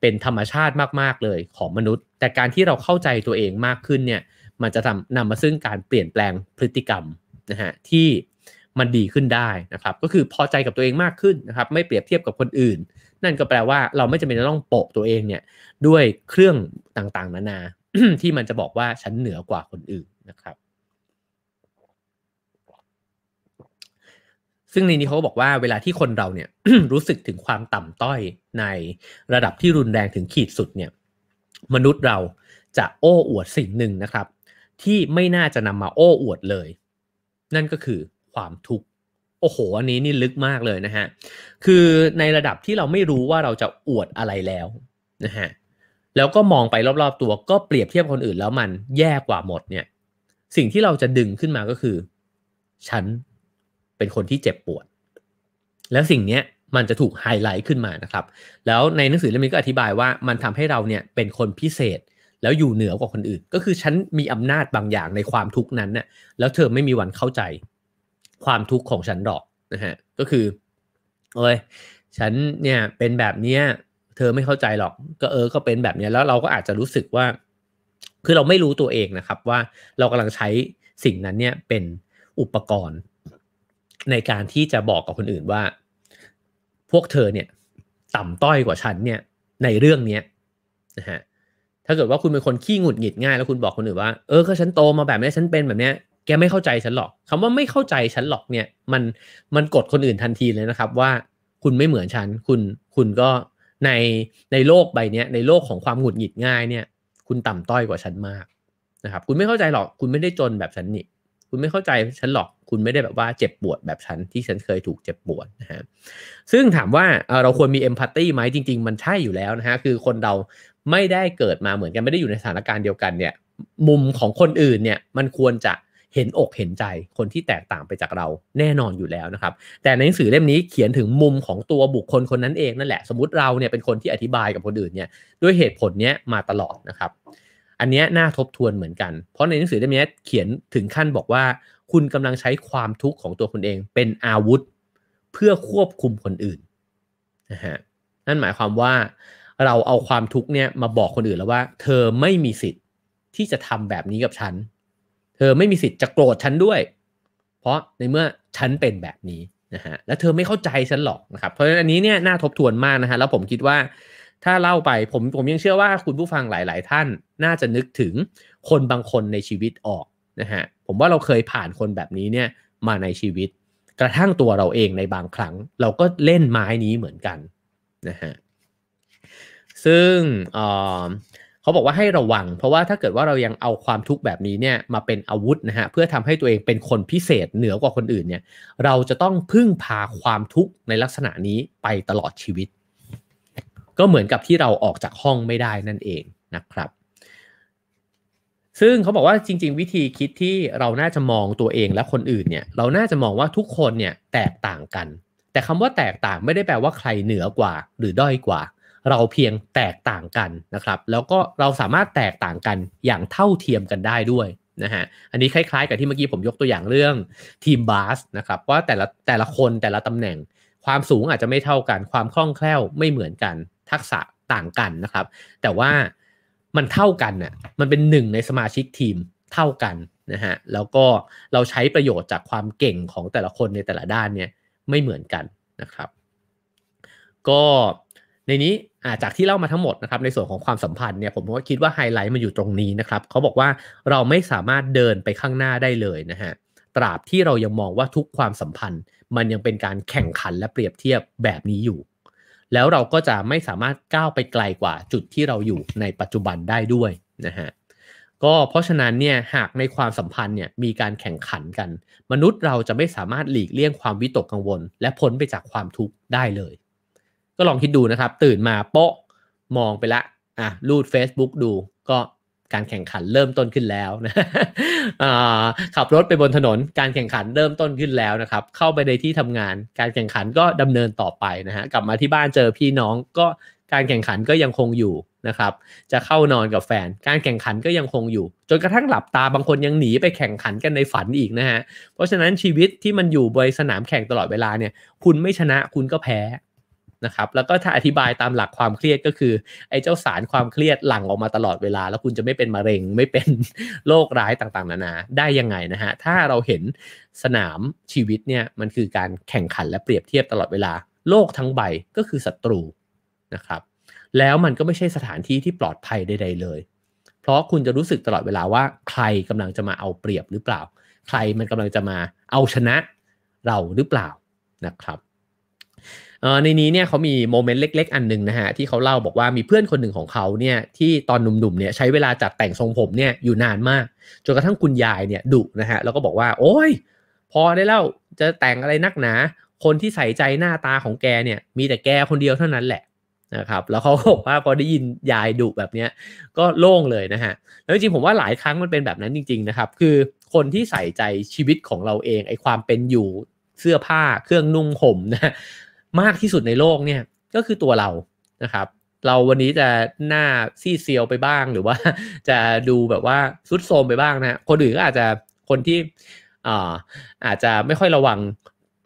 เป็นธรรมชาติมาก ๆ เลยของมนุษย์ แต่การที่เราเข้าใจตัวเองมากขึ้นเนี่ย มันจะทำนำมาซึ่งการเปลี่ยนแปลงพฤติกรรมนะฮะที่มันดีขึ้นได้นะครับ ก็คือพอใจกับตัวเองมากขึ้นนะครับ ไม่เปรียบเทียบกับคนอื่น นั่นก็แปลว่าเราไม่จำเป็นจะต้องโปะตัวเองเนี่ยด้วยเครื่องต่างๆ นานาที่มันจะบอกว่าฉันเหนือกว่าคนอื่นนะครับซึ่งในนี้เขาบอกว่าเวลาที่คนเราเนี่ยรู้สึกถึงความต่ำต้อยในระดับที่รุนแรงถึงขีดสุดเนี่ย มนุษย์เราจะโอ้อวดสิ่งหนึ่งนะครับ ที่ไม่น่าจะนำมาโอ้อวดเลย นั่นก็คือความทุกข์โอ้โหอันนี้นี่ลึกมากเลยนะฮะคือในระดับที่เราไม่รู้ว่าเราจะอวดอะไรแล้วนะฮะแล้วก็มองไปรอบๆตัวก็เปรียบเทียบคนอื่นแล้วมันแย่กว่าหมดเนี่ย สิ่งที่เราจะดึงขึ้นมาก็คือฉันเป็นคนที่เจ็บปวด แล้วสิ่งนี้มันจะถูกไฮไลท์ขึ้นมานะครับ แล้วในหนังสือเล่มนี้ก็อธิบายว่ามันทำให้เราเนี่ยเป็นคนพิเศษ แล้วอยู่เหนือกว่าคนอื่น ก็คือฉันมีอำนาจบางอย่างในความทุกข์นั้นนะ่ะแล้วเธอไม่มีวันเข้าใจความทุกข์ของฉันหรอกนะฮะ ก็คือเอ้ย ฉันเนี่ยเป็นแบบเนี้ยเธอไม่เข้าใจหรอก ก็เออ ก็เป็นแบบเนี้ยแล้วเราก็อาจจะรู้สึกว่า คือเราไม่รู้ตัวเองนะครับ ว่าเรากำลังใช้สิ่งนั้นเนี่ยเป็นอุปกรณ์ในการที่จะบอกกับคนอื่นว่า พวกเธอเนี่ยต่ำต้อยกว่าฉันเนี่ยในเรื่องเนี้ยนะฮะถ้าเกิดว่าคุณเป็นคนขี้หงุดหงิดง่าย แล้วคุณบอกคนอื่นว่าเออก็ฉันโตมาแบบนี้ฉันเป็นแบบเนี้ยแกไม่เข้าใจฉันหรอก คำว่าไม่เข้าใจฉันหรอกเนี่ยมันมันกดคนอื่นทันทีเลยนะครับว่าคุณไม่เหมือนฉัน คุณคุณก็ในในโลกใบนี้ในโลกของความหงุดหงิดง่ายเนี่ยคุณต่ำต้อยกว่าฉันมากนะครับคุณไม่เข้าใจหรอกคุณไม่ได้จนแบบฉันนี่คุณไม่เข้าใจฉันหรอกคุณไม่ได้แบบว่าเจ็บปวดแบบฉัน ที่ฉันเคยถูกเจ็บปวดนะฮะซึ่งถามว่าเราควรมีเอมพัตตีไหมจริงๆ มันใช่อยู่แล้วนะฮะคือคนเราไม่ได้เกิดมาเหมือนกันไม่ได้อยู่ในสถานการณ์เดียวกันเนี่ยมุมของคนอื่นเนี่ยมันควรจะเห็นอกเห็นใจคนที่แตกต่างไปจากเราแน่นอนอยู่แล้วนะครับแต่ในหนังสือเล่มนี้เขียนถึงมุมของตัวบุคคลคนนั้นเองนั่นแหละสมมติเราเนี่ยเป็นคนที่อธิบายกับคนอื่นเนี่ยด้วยเหตุผลเนี้ยมาตลอดนะครับอันนี้น่าทบทวนเหมือนกันเพราะในหนังสือเล่มนี้เขียนถึงขั้นบอกว่าคุณกำลังใช้ความทุกข์ของตัวคุณเองเป็นอาวุธเพื่อควบคุมคนอื่นนะฮะนั่นหมายความว่าเราเอาความทุกข์เนี่ยมาบอกคนอื่นแล้วว่า เธอไม่มีสิทธิ์ที่จะทำแบบนี้กับฉัน เธอไม่มีสิทธิ์จะโกรธฉันด้วย เพราะในเมื่อฉันเป็นแบบนี้นะฮะ แล้วเธอไม่เข้าใจฉันหรอกนะครับ เพราะฉะนั้นอันนี้เนี่ยน่าทบทวนมากนะฮะ แล้วผมคิดว่า ถ้าเล่าไปผมผมยังเชื่อว่าคุณผู้ฟังหลาย ๆ ท่านน่าจะนึกถึงคนบางคนในชีวิตออกนะฮะผมว่าเราเคยผ่านคนแบบนี้เนี่ยมาในชีวิต กระทั่งตัวเราเองในบางครั้ง เราก็เล่นไม้นี้เหมือนกันนะฮะซึ่งเเขาบอกว่าให้ระวัง เพราะว่าถ้าเกิดว่าเรายังเอาความทุกข์แบบนี้เนี่ยมาเป็นอาวุธนะฮะเพื่อทำให้ตัวเองเป็นคนพิเศษเหนือกว่าคนอื่นเนี่ย เราจะต้องพึ่งพาความทุกข์ในลักษณะนี้ไปตลอดชีวิต ก็เหมือนกับที่เราออกจากห้องไม่ได้นั่นเองนะครับซึ่งเขาบอกว่าจริง ๆ วิธีคิดที่เราน่าจะมองตัวเองและคนอื่นเนี่ยเราน่าจะมองว่าทุกคนเนี่ยแตกต่างกัน แต่คำว่าแตกต่างไม่ได้แปลว่าใครเหนือกว่าหรือด้อยกว่า เราเพียงแตกต่างกันนะครับแล้วก็เราสามารถแตกต่างกันอย่างเท่าเทียมกันได้ด้วยนะฮะอันนี้คล้ายๆกับ ที่เมื่อกี้ผมยกตัวอย่างเรื่องทีมบาสนะครับว่าแต่ละแต่ละคนแต่ละตำแหน่งความสูงอาจจะไม่เท่ากัน ความคล่องแคล่วไม่เหมือนกัน ทักษะต่างกันนะครับ แต่ว่ามันเท่ากันน่ะมันเป็นหนึ่งในสมาชิกทีมเท่ากันนะฮะแล้วก็เราใช้ประโยชน์จากความเก่งของแต่ละคนในแต่ละด้านเนี่ยไม่เหมือนกันนะครับก็ในนี้จากที่เล่ามาทั้งหมดนะครับในส่วนของความสัมพันธ์เนี่ยผมก็คิดว่าไฮไลท์มันอยู่ตรงนี้นะครับเขาบอกว่าเราไม่สามารถเดินไปข้างหน้าได้เลยนะฮะตราบที่เรายังมองว่าทุกความสัมพันธ์ มันยังเป็นการแข่งขันและเปรียบเทียบแบบนี้อยู่แล้วเราก็จะไม่สามารถก้าวไปไกลกว่าจุดที่เราอยู่ในปัจจุบันได้ด้วยนะฮะก็เพราะฉะนั้นเนี่ยหากในความสัมพันธ์เนี่ยมีการแข่งขันกัน มนุษย์เราจะไม่สามารถหลีกเลี่ยงความวิตกกังวล และพ้นไปจากความทุกข์ได้เลย ก็ลองคิดดูนะครับ ตื่นมาโปะมองไปละอ่ะรูด Facebook ดูก็การแข่งขันเริ่มต้นขึ้นแล้วนะขับรถไปบนถนน การแข่งขันเริ่มต้นขึ้นแล้วนะครับ เข้าไปในที่ทำงานการแข่งขันก็ดำเนินต่อไปนะฮะกลับมาที่บ้านเจอพี่น้องก็การแข่งขันก็ยังคงอยู่นะครับ จะเข้านอนกับแฟนการแข่งขันก็ยังคงอยู่ จนกระทั่งหลับตาบางคนยังหนีไปแข่งขันกันในฝันอีกนะฮะเพราะฉะนั้นชีวิตที่มันอยู่บนสนามแข่งตลอดเวลาเนี่ย คุณไม่ชนะคุณก็แพ้นะครับแล้วก็ถ้าอธิบายตามหลักความเครียดก็คือไอ้เจ้าสารความเครียดหลั่งออกมาตลอดเวลา แล้วคุณจะไม่เป็นมะเร็งไม่เป็นโรคร้ายต่าง ๆ นานาได้ยังไงนะฮะถ้าเราเห็นสนามชีวิตเนี่ยมันคือการแข่งขันและเปรียบเทียบตลอดเวลา โลกทั้งใบก็คือศัตรูนะครับ แล้วมันก็ไม่ใช่สถานที่ที่ปลอดภัยใดๆเลย เพราะคุณจะรู้สึกตลอดเวลาว่าใครกำลังจะมาเอาเปรียบหรือเปล่า ใครมันกำลังจะมาเอาชนะเราหรือเปล่านะครับในนี้เนี่ยเขามีโมเมนต์เล็ก ๆ อันหนึ่งนะฮะที่เขาเล่าบอกว่ามีเพื่อนคนหนึ่งของเขาเนี่ย ที่ตอนหนุ่มๆเนี่ย ใช้เวลาจัดแต่งทรงผมเนี่ยอยู่นานมากจนกระทั่งคุณยายเนี่ยดุนะฮะแล้วก็บอกว่า โอ้ยพอได้แล้วจะแต่งอะไรนักหนา คนที่ใส่ใจหน้าตาของแกเนี่ย มีแต่แกคนเดียวเท่านั้นแหละนะครับ แล้วเขาบอกว่าพอได้ยินยายดุแบบเนี้ยก็โล่งเลยนะฮะแล้วจริงผมว่าหลายครั้งมันเป็นแบบนั้นจริงๆนะครับ คือคนที่ใส่ใจชีวิตของเราเอง ไอ้ความเป็นอยู่เสื้อผ้าเครื่องนุ่งห่มนะมากที่สุดในโลกเนี่ยก็คือตัวเรา นะครับ เราวันนี้จะหน้าซีเซียวไปบ้างหรือว่าจะดูแบบว่าซุดโทมไปบ้างนะคนอื่นก็อาจจะคนที่อ่าอาจจะไม่ค่อยระวัง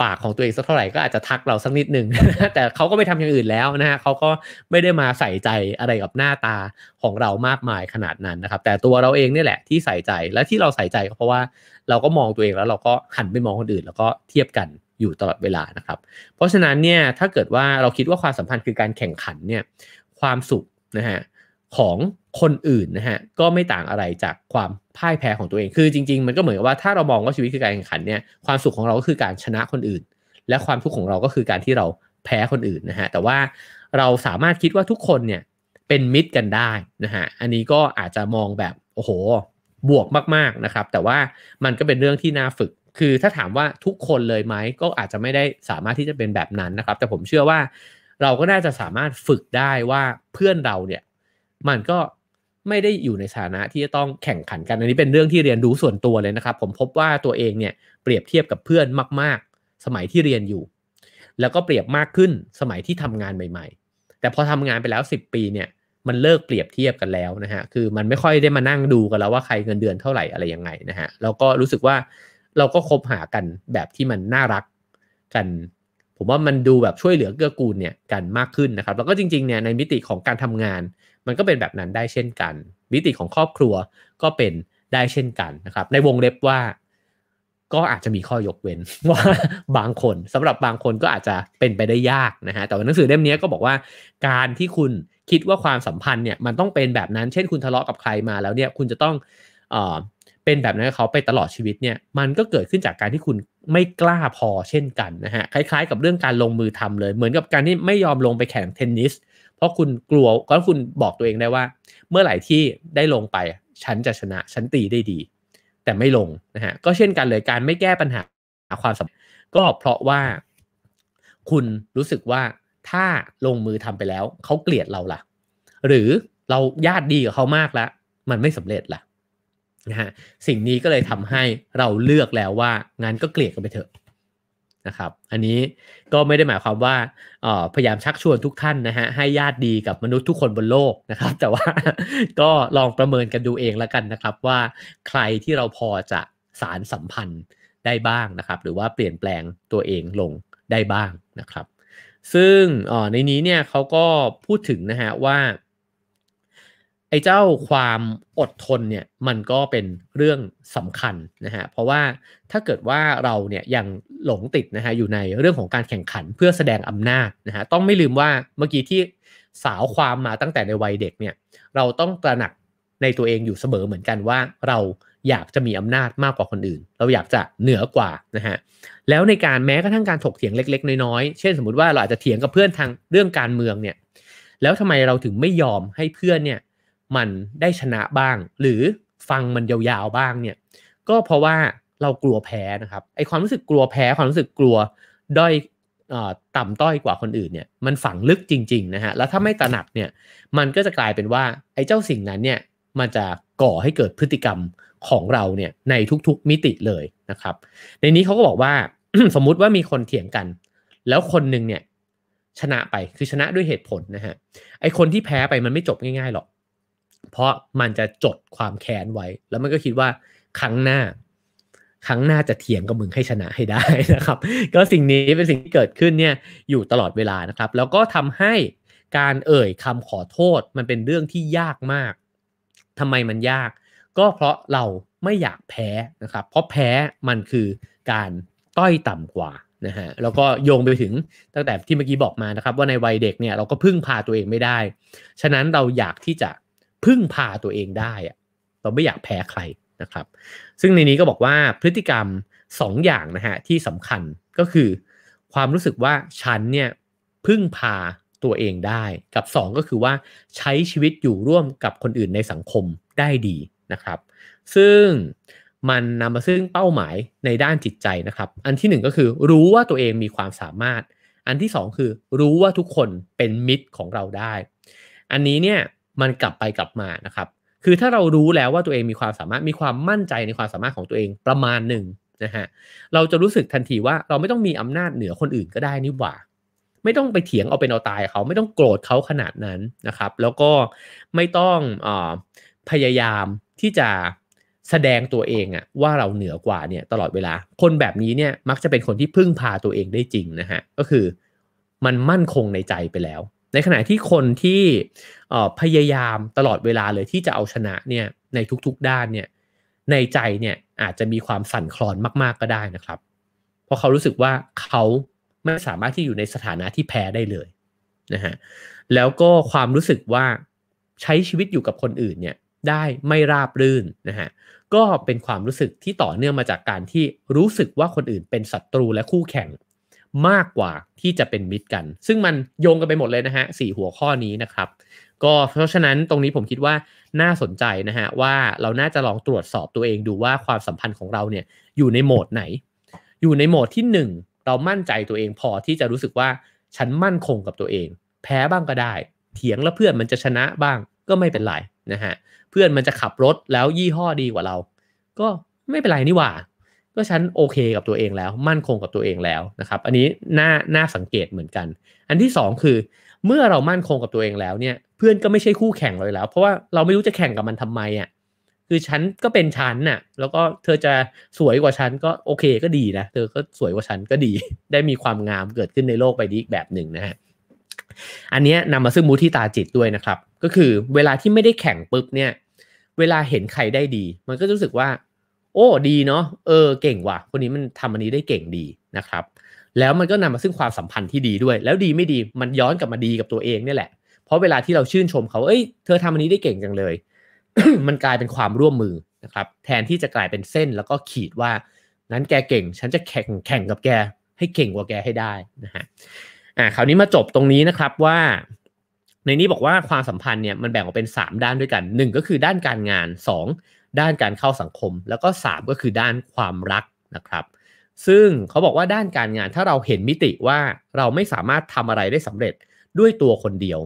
ปากของตัวเองสักเท่าไหร่ก็อาจจะทักเราสักนิดหนึ่งแต่เขาก็ไม่ทำอย่างอื่นแล้วนะฮะเขาก็ไม่ได้มาใส่ใจอะไรกับหน้าตาของเรามากมายขนาดนั้นนะครับ แต่ตัวเราเองเนี่แหละที่ใส่ใจ และที่เราใส่ใจก็เพราะว่าเราก็มองตัวเองแล้วเราก็หันไปมองคนอื่น แล้วก็เทียบกันอยู่ตลอดเวลานะครับเพราะฉะนั้นเนี่ยถ้าเกิดว่าเราคิดว่าความสัมพันธ์คือการแข่งขันเนี่ยความสุขนะฮะของคนอื่นนะฮะก็ไม่ต่างอะไรจากความพ่ายแพ้ของตัวเองคือจริงๆมันก็เหมือนกับว่าถ้าเรามองว่าชีวิตคือการแข่งขันเนี่ยความสุขของเราก็คือการชนะคนอื่น และความทุกข์ของเราก็คือการที่เราแพ้คนอื่นนะฮะแต่ว่าเราสามารถคิดว่าทุกคนเนี่ยเป็นมิตรกันได้นะฮะอันนี้ก็อาจจะมองแบบโอ้โหบวกมากๆนะครับแต่ว่ามันก็เป็นเรื่องที่น่าฝึกคือถ้าถามว่าทุกคนเลยไหมก็อาจจะไม่ได้สามารถที่จะเป็นแบบนั้นนะครับ แต่ผมเชื่อว่าเราก็น่าจะสามารถฝึกได้ว่าเพื่อนเราเนี่ยมันก็ไม่ได้อยู่ในสถานะที่จะต้องแข่งขันกัน อันนี้เป็นเรื่องที่เรียนรู้ส่วนตัวเลยนะครับ ผมพบว่าตัวเองเนี่ยเปรียบเทียบกับเพื่อนมาก ๆ สมัยที่เรียนอยู่ แล้วก็เปรียบมากขึ้นสมัยที่ทำงานใหม่ ๆ แต่พอทำงานไปแล้ว10ปีเนี่ยมันเลิกเปรียบเทียบกันแล้วนะฮะคือมันไม่ค่อยได้มานั่งดูกันแล้วว่าใครเงินเดือนเท่าไหร่อะไรยังไงนะฮะแล้วก็รู้สึกว่าเราก็คบหากันแบบที่มันน่ารักกัน ผมว่ามันดูแบบช่วยเหลือเกื้อกูลเนี่ยกันมากขึ้นนะครับ แล้วก็จริงๆเนี่ยในมิติของการทำงานมันก็เป็นแบบนั้นได้เช่นกันมิติของครอบครัวก็เป็นได้เช่นกันนะครับในวงเล็บว่าก็อาจจะมีข้อยกเว้นว่าบางคนสำหรับบางคนก็อาจจะเป็นไปได้ยากนะฮะแต่ว่าหนังสือเล่มนี้ก็บอกว่าการที่คุณคิดว่าความสัมพันธ์ เนี่ยมันต้องเป็นแบบนั้น เช่น คุณทะเลาะกับใครมาแล้วเนี่ยคุณจะต้องเป็นแบบนั้นเขาไปตลอดชีวิตเนี่ยมันก็เกิดขึ้นจากการที่คุณไม่กล้าพอเช่นกันนะฮะคล้ายๆกับเรื่องการลงมือทำเลย เหมือนกับการที่ไม่ยอมลงไปแข่งเทนนิส เพราะคุณกลัวก็คุณบอกตัวเองได้ว่า เมื่อไหร่ที่ได้ลงไป ฉันจะชนะฉันตีได้ดี แต่ไม่ลงนะฮะก็เช่นกันเลยการไม่แก้ปัญหาความสำเร็จก็เพราะว่า คุณรู้สึกว่าถ้าลงมือทำไปแล้วเขาเกลียดเราล่ะหรือเราญาติดีกับเขามากแล้วมันไม่สำเร็จล่ะนะฮะสิ่งนี้ก็เลยทำให้เราเลือกแล้วว่างั้นก็เกลียดกันไปเถอะนะครับอันนี้ก็ไม่ได้หมายความว่าพยายามชักชวนทุกท่านนะฮะให้ญาติดีกับมนุษย์ทุกคนบนโลกนะครับแต่ว่าก็ลองประเมินกันดูเองแล้วกันนะครับว่าใครที่เราพอจะสารสัมพันธ์ได้บ้างนะครับ หรือว่าเปลี่ยนแปลงตัวเองลงได้บ้างนะครับซึ่งในนี้เนี่ยเขาก็พูดถึงนะฮะว่าอ้เจ้าความอดทนเนี่ยมันก็เป็นเรื่องสำคัญนะฮะเพราะว่าถ้าเกิดว่าเราเนี่ยยังหลงติดนะฮะอยู่ในเรื่องของการแข่งขันเพื่อแสดงอำนาจนะฮะต้องไม่ลืมว่าเมื่อกี้ที่สาวความมาตั้งแต่ในวัยเด็กเนี่ยเราต้องตระหนักในตัวเองอยู่เสมอเหมือนกันว่า เราอยากจะมีอำนาจมากกว่าคนอื่น เราอยากจะเหนือกว่านะฮะแล้วในการแม้กระทั่งการถกเถียงเล็กๆน้อยๆเช่นสมมติว่าเราอาจจะเถียงกับเพื่อนทางเรื่องการเมืองเนี่ยแล้วทำไมเราถึงไม่ยอมให้เพื่อนเนี่ยมันได้ชนะบ้างหรือฟังมันยาวๆ บ้างเนี่ยก็เพราะว่าเรากลัวแพ้นะครับไอความรู้สึกกลัวแพ้ความรู้สึกกลัวด้อยต่ำต้อยกว่าคนอื่นเนี่ยมันฝังลึกจริงๆนะฮะแล้วถ้าไม่ตระหนักเนี่ยมันก็จะกลายเป็นว่า ไอเจ้าสิ่งนั้นเนี่ยมันจะก่อให้เกิดพฤติกรรมของเราเนี่ยในทุกๆมิติเลยนะครับในนี้เขาก็บอกว่าสมมุติว่ามีคนเถียงกัน แล้วคนหนึ่งเนี่ยชนะไปคือชนะด้วยเหตุผลนะฮะไอคนที่แพ้ไปมันไม่จบง่ายๆหรอกเพราะมันจะจดความแค้นไว้ แล้วมันก็คิดว่าครั้งหน้า ครั้งหน้าจะเถียงกับมึงให้ชนะให้ได้นะครับ ก็สิ่งนี้เป็นสิ่งที่เกิดขึ้นเนี่ยอยู่ตลอดเวลานะครับ แล้วก็ทำให้การเอ่ยคำขอโทษมันเป็นเรื่องที่ยากมาก ทำไมมันยาก ก็เพราะเราไม่อยากแพ้นะครับเพราะแพ้มันคือการต้อยต่ำกว่านะฮะ แล้วก็โยงไปถึงตั้งแต่ที่เมื่อกี้บอกมานะครับ ว่าในวัยเด็กเนี่ยเราก็พึ่งพาตัวเองไม่ได้ ฉะนั้นเราอยากที่จะพึ่งพาตัวเองได้ เราไม่อยากแพ้ใครนะครับ ซึ่งในนี้ก็บอกว่าพฤติกรรม 2ออย่างนะฮะที่สำคัญก็คือ ความรู้สึกว่าฉันเนี่ยพึ่งพาตัวเองได้ กับ 2 ก็คือว่า ใช้ชีวิตอยู่ร่วมกับคนอื่นในสังคมได้ดีนะครับ ซึ่งมันนำมาซึ่งเป้าหมายในด้านจิตใจนะครับ อันที่ 1 ก็คือรู้ว่าตัวเองมีความสามารถ อันที่ 2 คือรู้ว่าทุกคนเป็นมิตรของเราได้ อันนี้เนี่ยมันกลับไปกลับมานะครับ คือถ้าเรารู้แล้วว่าตัวเองมีความสามารถ มีความมั่นใจในความสามารถของตัวเองประมาณหนึ่งนะฮะ เราจะรู้สึกทันทีว่าเราไม่ต้องมีอำนาจเหนือคนอื่นก็ได้นี่หว่า ไม่ต้องไปเถียงเอาเป็นเอาตายเขา ไม่ต้องโกรธเขาขนาดนั้นนะครับ แล้วก็ไม่ต้องอพยายามที่จะแสดงตัวเองอะว่าเราเหนือกว่าเนี่ยตลอดเวลา คนแบบนี้เนี่ยมักจะเป็นคนที่พึ่งพาตัวเองได้จริงนะฮะ ก็คือมันมั่นคงในใจไปแล้วในขณะที่คนที่พยายามตลอดเวลาเลยที่จะเอาชนะเนี่ยในทุกๆด้านเนี่ยในใจเนี่ยอาจจะมีความสั่นคลอนมาก ๆก็ได้นะครับเพราะเขารู้สึกว่าเขาไม่สามารถที่อยู่ในสถานะที่แพ้ได้เลยนะฮะแล้วก็ความรู้สึกว่าใช้ชีวิตอยู่กับคนอื่นเนี่ยได้ไม่ราบรื่นนะฮะก็เป็นความรู้สึกที่ต่อเนื่องมาจากการที่รู้สึกว่าคนอื่น เป็นศัตรูและคู่แข่งมากกว่าที่จะเป็นมิตรกัน ซึ่งมันโยงกันไปหมดเลยนะฮะสี่หัวข้อนี้นะครับก็เพราะฉะนั้นตรงนี้ผมคิดว่าน่าสนใจนะฮะว่าเราน่าจะลองตรวจสอบตัวเองดูว่าความสัมพันธ์ของเราเนี่ยอยู่ในโหมดไหน อยู่ในโหมดที่ 1 เรามั่นใจตัวเองพอที่จะรู้สึกว่าฉันมั่นคงกับตัวเอง แพ้บ้างก็ได้ เถียงแล้วเพื่อนมันจะชนะบ้างก็ไม่เป็นไรนะฮะเพื่อนมันจะขับรถแล้วยี่ห้อดีกว่าเรา ก็ไม่เป็นไรนี่หว่าก็ฉันโอเคกับตัวเองแล้ว มั่นคงกับตัวเองแล้วนะครับ อันนี้น่าน่าสังเกตเหมือนกัน อันที่ 2 คือ เมื่อเรามั่นคงกับตัวเองแล้วเนี่ยเพื่อนก็ไม่ใช่คู่แข่งเลยแล้ว เพราะว่าเราไม่รู้จะแข่งกับมันทำไมอะ่ะคือฉันก็เป็นฉันน่ะแล้วก็เธอจะสวยกว่าฉันก็โอเคก็ดีนะเธอก็สวยกว่าฉันก็ดี ได้มีความงามเกิดขึ้นในโลกไปดีอีกแบบหนึ่งนะฮะอันนี้นำมาซึ่งมูทิตาจิตด้วยนะครับ ก็คือเวลาที่ไม่ได้แข่งปุ๊บเนี่ยเวลาเห็นใครได้ดีมันก็รู้สึกว่าโอ้ดีเนาะเออเก่งว่ะ คนนี้มันทำอันนี้ได้เก่งดีนะครับ แล้วมันก็นำมาซึ่งความสัมพันธ์ที่ดีด้วย แล้วดีไม่ดีมันย้อนกลับมาดีกับตัวเองนี่แหละ เพราะเวลาที่เราชื่นชม เขาเอ้ยเธอทำอันนี้ได้เก่งจังเลย มันกลายเป็นความร่วมมือนะครับแทนที่จะกลายเป็นเส้นแล้วก็ขีดว่านั้นแกเก่งฉันจะแข่งแข่งกับแก ให้เก่งกว่าแกให้ได้นะฮะอ่าคราวนี้มาจบตรงนี้นะครับว่า ในนี้บอกว่าความสัมพันธ์เนี่ยมันแบ่งออกเป็น 3 ด้านด้วยกัน 1 ก็คือด้านการงาน2ด้านการเข้าสังคมแล้วก็3ก็คือด้านความรักนะครับ ซึ่งเขาบอกว่าด้านการงานถ้าเราเห็นมิติว่าเราไม่สามารถทำอะไรได้สำเร็จด้วยตัวคนเดียว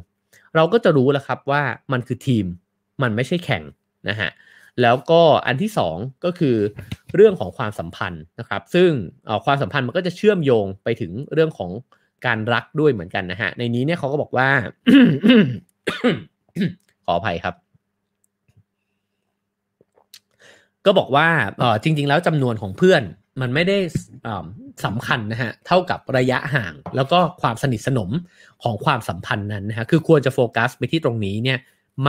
เราก็จะรู้แล้วครับว่ามันคือทีมมันไม่ใช่แข่งนะฮะแล้วก็อันที่2ก็คือ เรื่องของความสัมพันธ์นะครับ ซึ่งความสัมพันธ์มันก็จะเชื่อมโยงไปถึงเรื่องของการรักด้วยเหมือนกันนะฮะในนี้เนี่ยเขาก็บอกว่า ขออภัยครับก็บอกว่าจริง ๆ แล้วจำนวนของเพื่อน มันไม่ได้สำคัญนะฮะเท่ากับระยะห่าง แล้วก็ความสนิทสนมของความสัมพันธ์นั้นนะฮะคือควรจะโฟกัส ไปที่ตรงนี้เนี่ย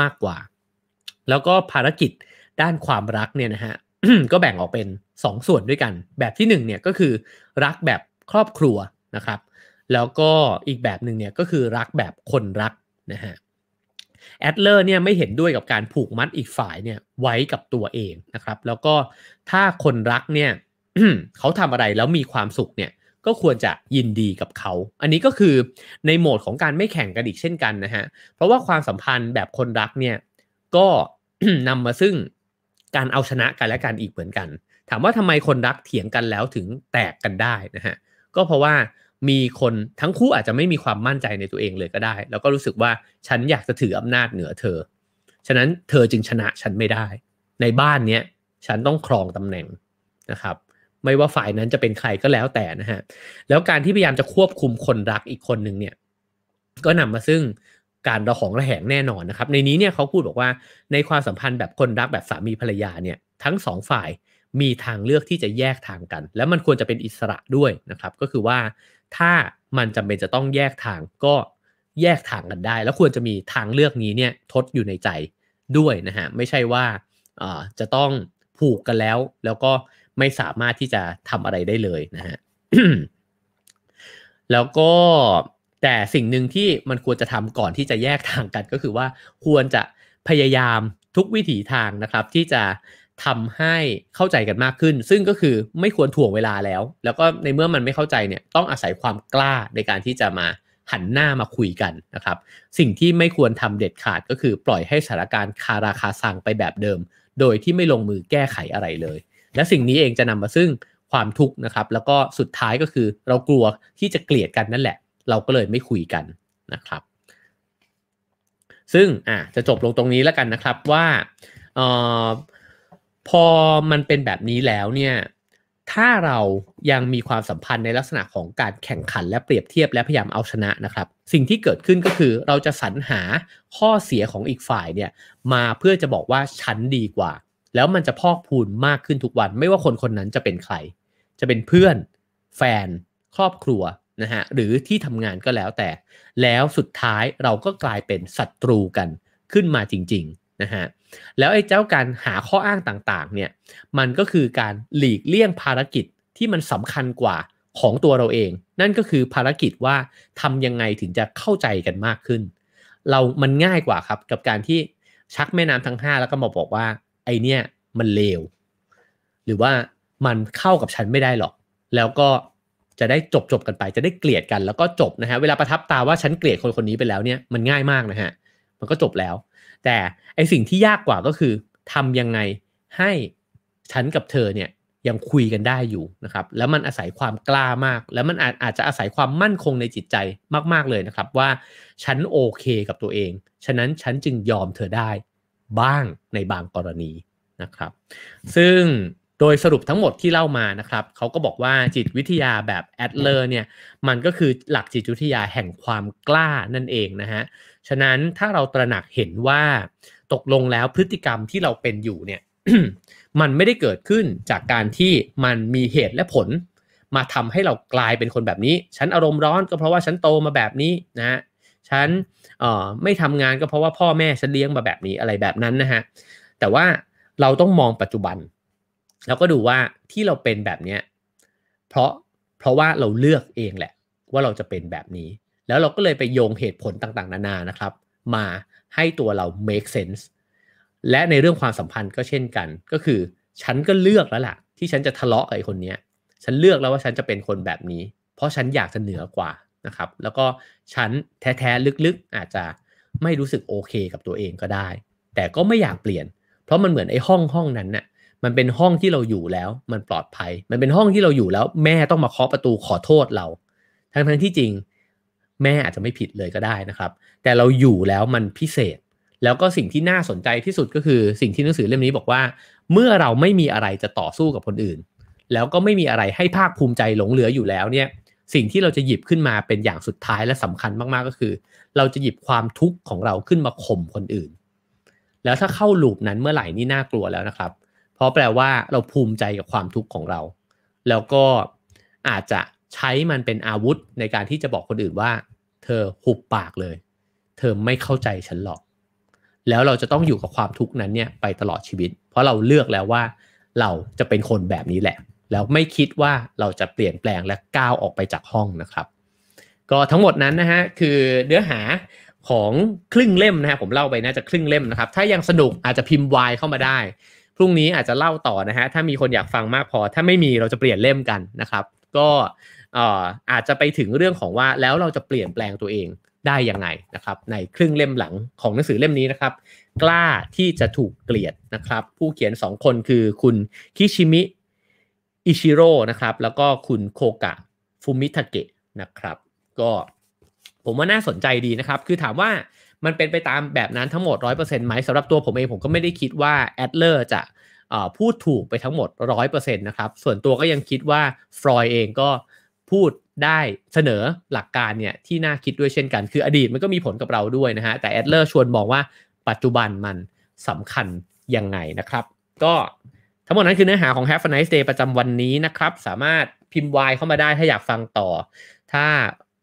มากกว่า แล้วก็ภารกิจด้านความรักเนี่ยนะฮะก็แบ่งออกเป็น 2 ส่วนด้วยกัน แบบที่ 1 เนี่ยก็คือรักแบบครอบครัวนะครับ แล้วก็อีกแบบหนึ่งเนี่ยก็คือรักแบบคนรักนะฮะแอดเลอร์เนี่ยไม่เห็นด้วยกับการผูกมัดอีกฝ่ายเนี่ยไว้กับตัวเองนะครับ แล้วก็ถ้าคนรักเนี่ยเขาทำอะไรแล้วมีความสุขเนี่ยก็ควรจะยินดีกับเขา อันนี้ก็คือในโหมดของการไม่แข่งกันอีกเช่นกันนะฮะเพราะว่าความสัมพันธ์แบบคนรักเนี่ยก็นำมาซึ่งการเอาชนะกันและกันอีกเหมือนกัน ถามว่าทำไมคนรักเถียงกันแล้วถึงแตกกันได้นะฮะก็เพราะว่ามีคนทั้งคู่อาจจะไม่มีความมั่นใจในตัวเองเลยก็ได้ แล้วก็รู้สึกว่าฉันอยากจะถืออำนาจเหนือเธอ ฉะนั้นเธอจึงชนะฉันไม่ได้ ในบ้านเนี้ยฉันต้องครองตำแหน่งนะครับ ไม่ว่าฝ่ายนั้นจะเป็นใครก็แล้วแต่นะฮะ แล้วการที่พยายามจะควบคุมคนรักอีกคนหนึ่งเนี่ย ก็นำมาซึ่งการระหองระแหงแน่นอนนะครับ ในนี้เนี่ยเขาพูดบอกว่าในความสัมพันธ์แบบคนรักแบบสามีภรรยาเนี่ย ทั้งสองฝ่ายมีทางเลือกที่จะแยกทางกัน และมันควรจะเป็นอิสระด้วยนะครับ ก็คือว่าถ้ามันจำเป็นจะต้องแยกทางก็แยกทางกันได้ แล้วควรจะมีทางเลือกนี้เนี่ยทดอยู่ในใจด้วยนะฮะไม่ใช่ว่าจะต้องผูกกันแล้ว แล้วก็ไม่สามารถที่จะทำอะไรได้เลยนะฮะแล้วก็แต่สิ่งหนึ่งที่มันควรจะทำก่อนที่จะแยกทางกันก็คือว่าควรจะพยายามทุกวิถีทางนะครับ ที่จะทำให้เข้าใจกันมากขึ้น ซึ่งก็คือไม่ควรถ่วงเวลาแล้ว แล้วก็ในเมื่อมันไม่เข้าใจเนี่ยต้องอาศัยความกล้าในการที่จะมาหันหน้ามาคุยกันนะครับ สิ่งที่ไม่ควรทำเด็ดขาดก็คือปล่อยให้สถานการณ์คาราคาซังไปแบบเดิม โดยที่ไม่ลงมือแก้ไขอะไรเลย และสิ่งนี้เองจะนำมาซึ่งความทุกข์นะครับ แล้วก็สุดท้ายก็คือเรากลัวที่จะเกลียดกันนั่นแหละ เราก็เลยไม่คุยกันนะครับ ซึ่งอ่ะจะจบลงตรงนี้แล้วกันนะครับว่าเอ่อพอมันเป็นแบบนี้แล้วเนี่ย ถ้าเรายังมีความสัมพันธ์ในลักษณะของการแข่งขันและเปรียบเทียบและพยายามเอาชนะนะครับ สิ่งที่เกิดขึ้นก็คือเราจะสรรหาข้อเสียของอีกฝ่ายเนี่ยมาเพื่อจะบอกว่าฉันดีกว่า แล้วมันจะพอกพูนมากขึ้นทุกวัน ไม่ว่าคนคนนั้นจะเป็นใคร จะเป็นเพื่อนแฟน ครอบครัวนะฮะหรือที่ทำงานก็แล้วแต่ แล้วสุดท้ายเราก็กลายเป็นศัตรูกันขึ้นมาจริง ๆนะฮะแล้วไอ้เจ้าการหาข้ออ้างต่างๆเนี่ยมันก็คือการหลีกเลี่ยงภารกิจที่มันสำคัญกว่าของตัวเราเอง นั่นก็คือภารกิจว่าทำยังไงถึงจะเข้าใจกันมากขึ้น เรามันง่ายกว่าครับกับการที่ชักแม่น้ำทั้ง5แล้วก็มาบอกว่า ไอเนี่ยมันเลวหรือว่ามันเข้ากับฉันไม่ได้หรอก แล้วก็จะได้จบจบกันไปจะได้เกลียดกันแล้วก็จบนะฮะเวลาประทับตาว่าฉันเกลียดคนคนนี้ไปแล้วเนี่ยมันง่ายมากนะฮะมันก็จบแล้วแต่ไอสิ่งที่ยากกว่าก็คือทำยังไงให้ฉันกับเธอเนี่ยยังคุยกันได้อยู่นะครับ แล้วมันอาศัยความกล้ามาก แล้วมันอาจอาจจะอาศัยความมั่นคงในจิตใจมาก ๆเลยนะครับ ว่าฉันโอเคกับตัวเอง ฉะนั้นฉันจึงยอมเธอได้บ้างในบางกรณีนะครับ ซึ่งโดยสรุปทั้งหมดที่เล่ามานะครับเขาก็บอกว่าจิตวิทยาแบบแอดเลอร์เนี่ย มันก็คือหลักจิตวิทยาแห่งความกล้านั่นเองนะฮะฉะนั้นถ้าเราตระหนักเห็นว่าตกลงแล้วพฤติกรรมที่เราเป็นอยู่เนี่ยมันไม่ได้เกิดขึ้นจากการที่มันมีเหตุและผล มาทำให้เรากลายเป็นคนแบบนี้ ฉันอารมณ์ร้อนก็เพราะว่าฉันโตมาแบบนี้นะฉันไม่ทำงานก็เพราะว่าพ่อแม่ฉันเลี้ยงมาแบบนี้อะไรแบบนั้นนะฮะแต่ว่าเราต้องมองปัจจุบัน แล้วก็ดูว่าที่เราเป็นแบบเนี้ย เพราะเพราะว่าเราเลือกเองแหละ ว่าเราจะเป็นแบบนี้แล้วเราก็เลยไปโยงเหตุผลต่างๆนานานะครับ มาให้ตัวเรา make sense และในเรื่องความสัมพันธ์ก็เช่นกันก็คือฉันก็เลือกแล้วล่ะ ที่ฉันจะทะเลาะกับไอ้คนเนี้ย ฉันเลือกแล้วว่าฉันจะเป็นคนแบบนี้ เพราะฉันอยากจะเหนือกว่านะครับ แล้วก็ฉันแท้ ๆ ลึกๆอาจจะไม่รู้สึกโอเคกับตัวเองก็ได้ แต่ก็ไม่อยากเปลี่ยน เพราะมันเหมือนไอ้ห้องห้องนั้นน่ะมันเป็นห้องที่เราอยู่แล้วมันปลอดภัย มันเป็นห้องที่เราอยู่แล้วแม่ต้องมาเคาะประตูขอโทษเรา ทั้งทั้งที่จริงแม่อาจจะไม่ผิดเลยก็ได้นะครับ แต่เราอยู่แล้วมันพิเศษ แล้วก็สิ่งที่น่าสนใจที่สุดก็คือ สิ่งที่หนังสือเล่มนี้บอกว่า เมื่อเราไม่มีอะไรจะต่อสู้กับคนอื่น แล้วก็ไม่มีอะไรให้ภาคภูมิใจหลงเหลืออยู่แล้วเนี่ย สิ่งที่เราจะหยิบขึ้นมาเป็นอย่างสุดท้ายและสำคัญมากๆก็คือเราจะหยิบความทุกข์ของเราขึ้นมาข่มคนอื่น แล้วถ้าเข้าลูปนั้นเมื่อไหร่นี่น่ากลัวแล้วนะครับ เพราะแปลว่า เราภูมิใจกับความทุกข์ของเรา แล้วก็อาจจะใช้มันเป็นอาวุธในการที่จะบอกคนอื่นว่าเธอหุบปากเลย เธอไม่เข้าใจฉันหรอก แล้วเราจะต้องอยู่กับความทุกข์นั้นเนี่ยไปตลอดชีวิต เพราะเราเลือกแล้วว่าเราจะเป็นคนแบบนี้แหละ แล้วไม่คิดว่าเราจะเปลี่ยนแปลงและก้าวออกไปจากห้องนะครับ ก็ทั้งหมดนั้นนะฮะคือเนื้อหาของครึ่งเล่มนะฮะผมเล่าไปนะจะครึ่งเล่มนะครับ ถ้ายังสนุกอาจจะพิมพ์วายเข้ามาได้ พรุ่งนี้อาจจะเล่าต่อนะฮะถ้ามีคนอยากฟังมากพอ ถ้าไม่มีเราจะเปลี่ยนเล่มกันนะครับ ก็อาจจะไปถึงเรื่องของว่าแล้วเราจะเปลี่ยนแปลงตัวเองได้ยังไงนะครับในครึ่งเล่มหลังของหนังสือเล่มนี้นะครับ กล้าที่จะถูกเกลียดนะครับ ผู้เขียน2คนคือคุณคิชิมิอิชิโร่นะครับแล้วก็คุณโคกะฟูมิทาเกะนะครับก็ผมว่าน่าสนใจดีนะครับ คือถามว่ามันเป็นไปตามแบบนั้นทั้งหมด 100%ไหมสำหรับตัวผมเองผมก็ไม่ได้คิดว่าแอดเลอร์จะพูดถูกไปทั้งหมด 100%นะครับส่วนตัวก็ยังคิดว่าฟรอยเองก็พูดได้เสนอหลักการเนี่ยที่น่าคิดด้วยเช่นกัน คืออดีตมันก็มีผลกับเราด้วยนะฮะแต่แอดเลอร์ชวนมองว่าปัจจุบันมันสำคัญยังไงนะครับ ก็ทั้งหมดนั้นคือเนื้อหาของ Have a Nice Day ประจำวันนี้นะครับ สามารถพิมพ์วายเข้ามาได้ถ้าอยากฟังต่อ ถ้า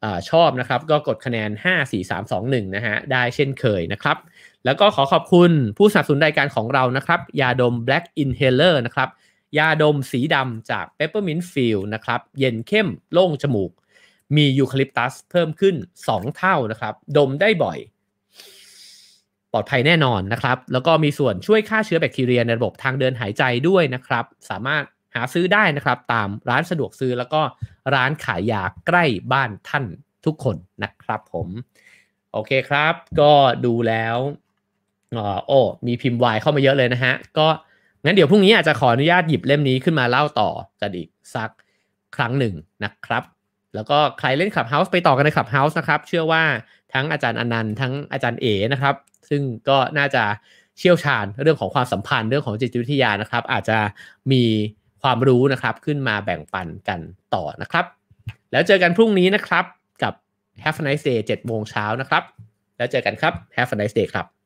อชอบนะครับก็กดคะแนน 5 4 3 2 1นะฮะได้เช่นเคยนะครับแล้วก็ขอขอบคุณผู้สนับสนุนรายการของเรานะครับ ยาดม Black Inhaler นะครับยาดมสีดำจาก Peppermint Field นะครับ เย็นเข้มโล่งจมูก มียูคาลิปตัสเพิ่มขึ้น 2 เท่านะครับ ดมได้บ่อย ปลอดภัยแน่นอนนะครับ แล้วก็มีส่วนช่วยฆ่าเชื้อแบคทีเรียในระบบทางเดินหายใจด้วยนะครับ สามารถหาซื้อได้นะครับ ตามร้านสะดวกซื้อแล้วก็ร้านขายยาใกล้บ้านท่านทุกคนนะครับผม โอเคครับ ก็ดูแล้วอ๋อมีพิมพ์วายเข้ามาเยอะเลยนะฮะ ก็งั้นเดี๋ยวพรุ่งนี้อาจจะขออนุญาตหยิบเล่มนี้ขึ้นมาเล่าต่อกันอีกสักครั้งหนึ่งนะครับ แล้วก็ใครเล่นขับเฮาส์ไปต่อกันในขับเฮาส์นะครับเชื่อว่าทั้งอาจารย์อนันต์ทั้งอาจารย์เอนะครับซึ่งก็น่าจะเชี่ยวชาญเรื่องของความสัมพันธ์เรื่องของจิตวิทยานะครับอาจจะมีความรู้นะครับขึ้นมาแบ่งปันกันต่อนะครับ แล้วเจอกันพรุ่งนี้นะครับกับ Have a nice day 7โมงเช้านะครับแล้วเจอกันครับ Have a nice day ครับ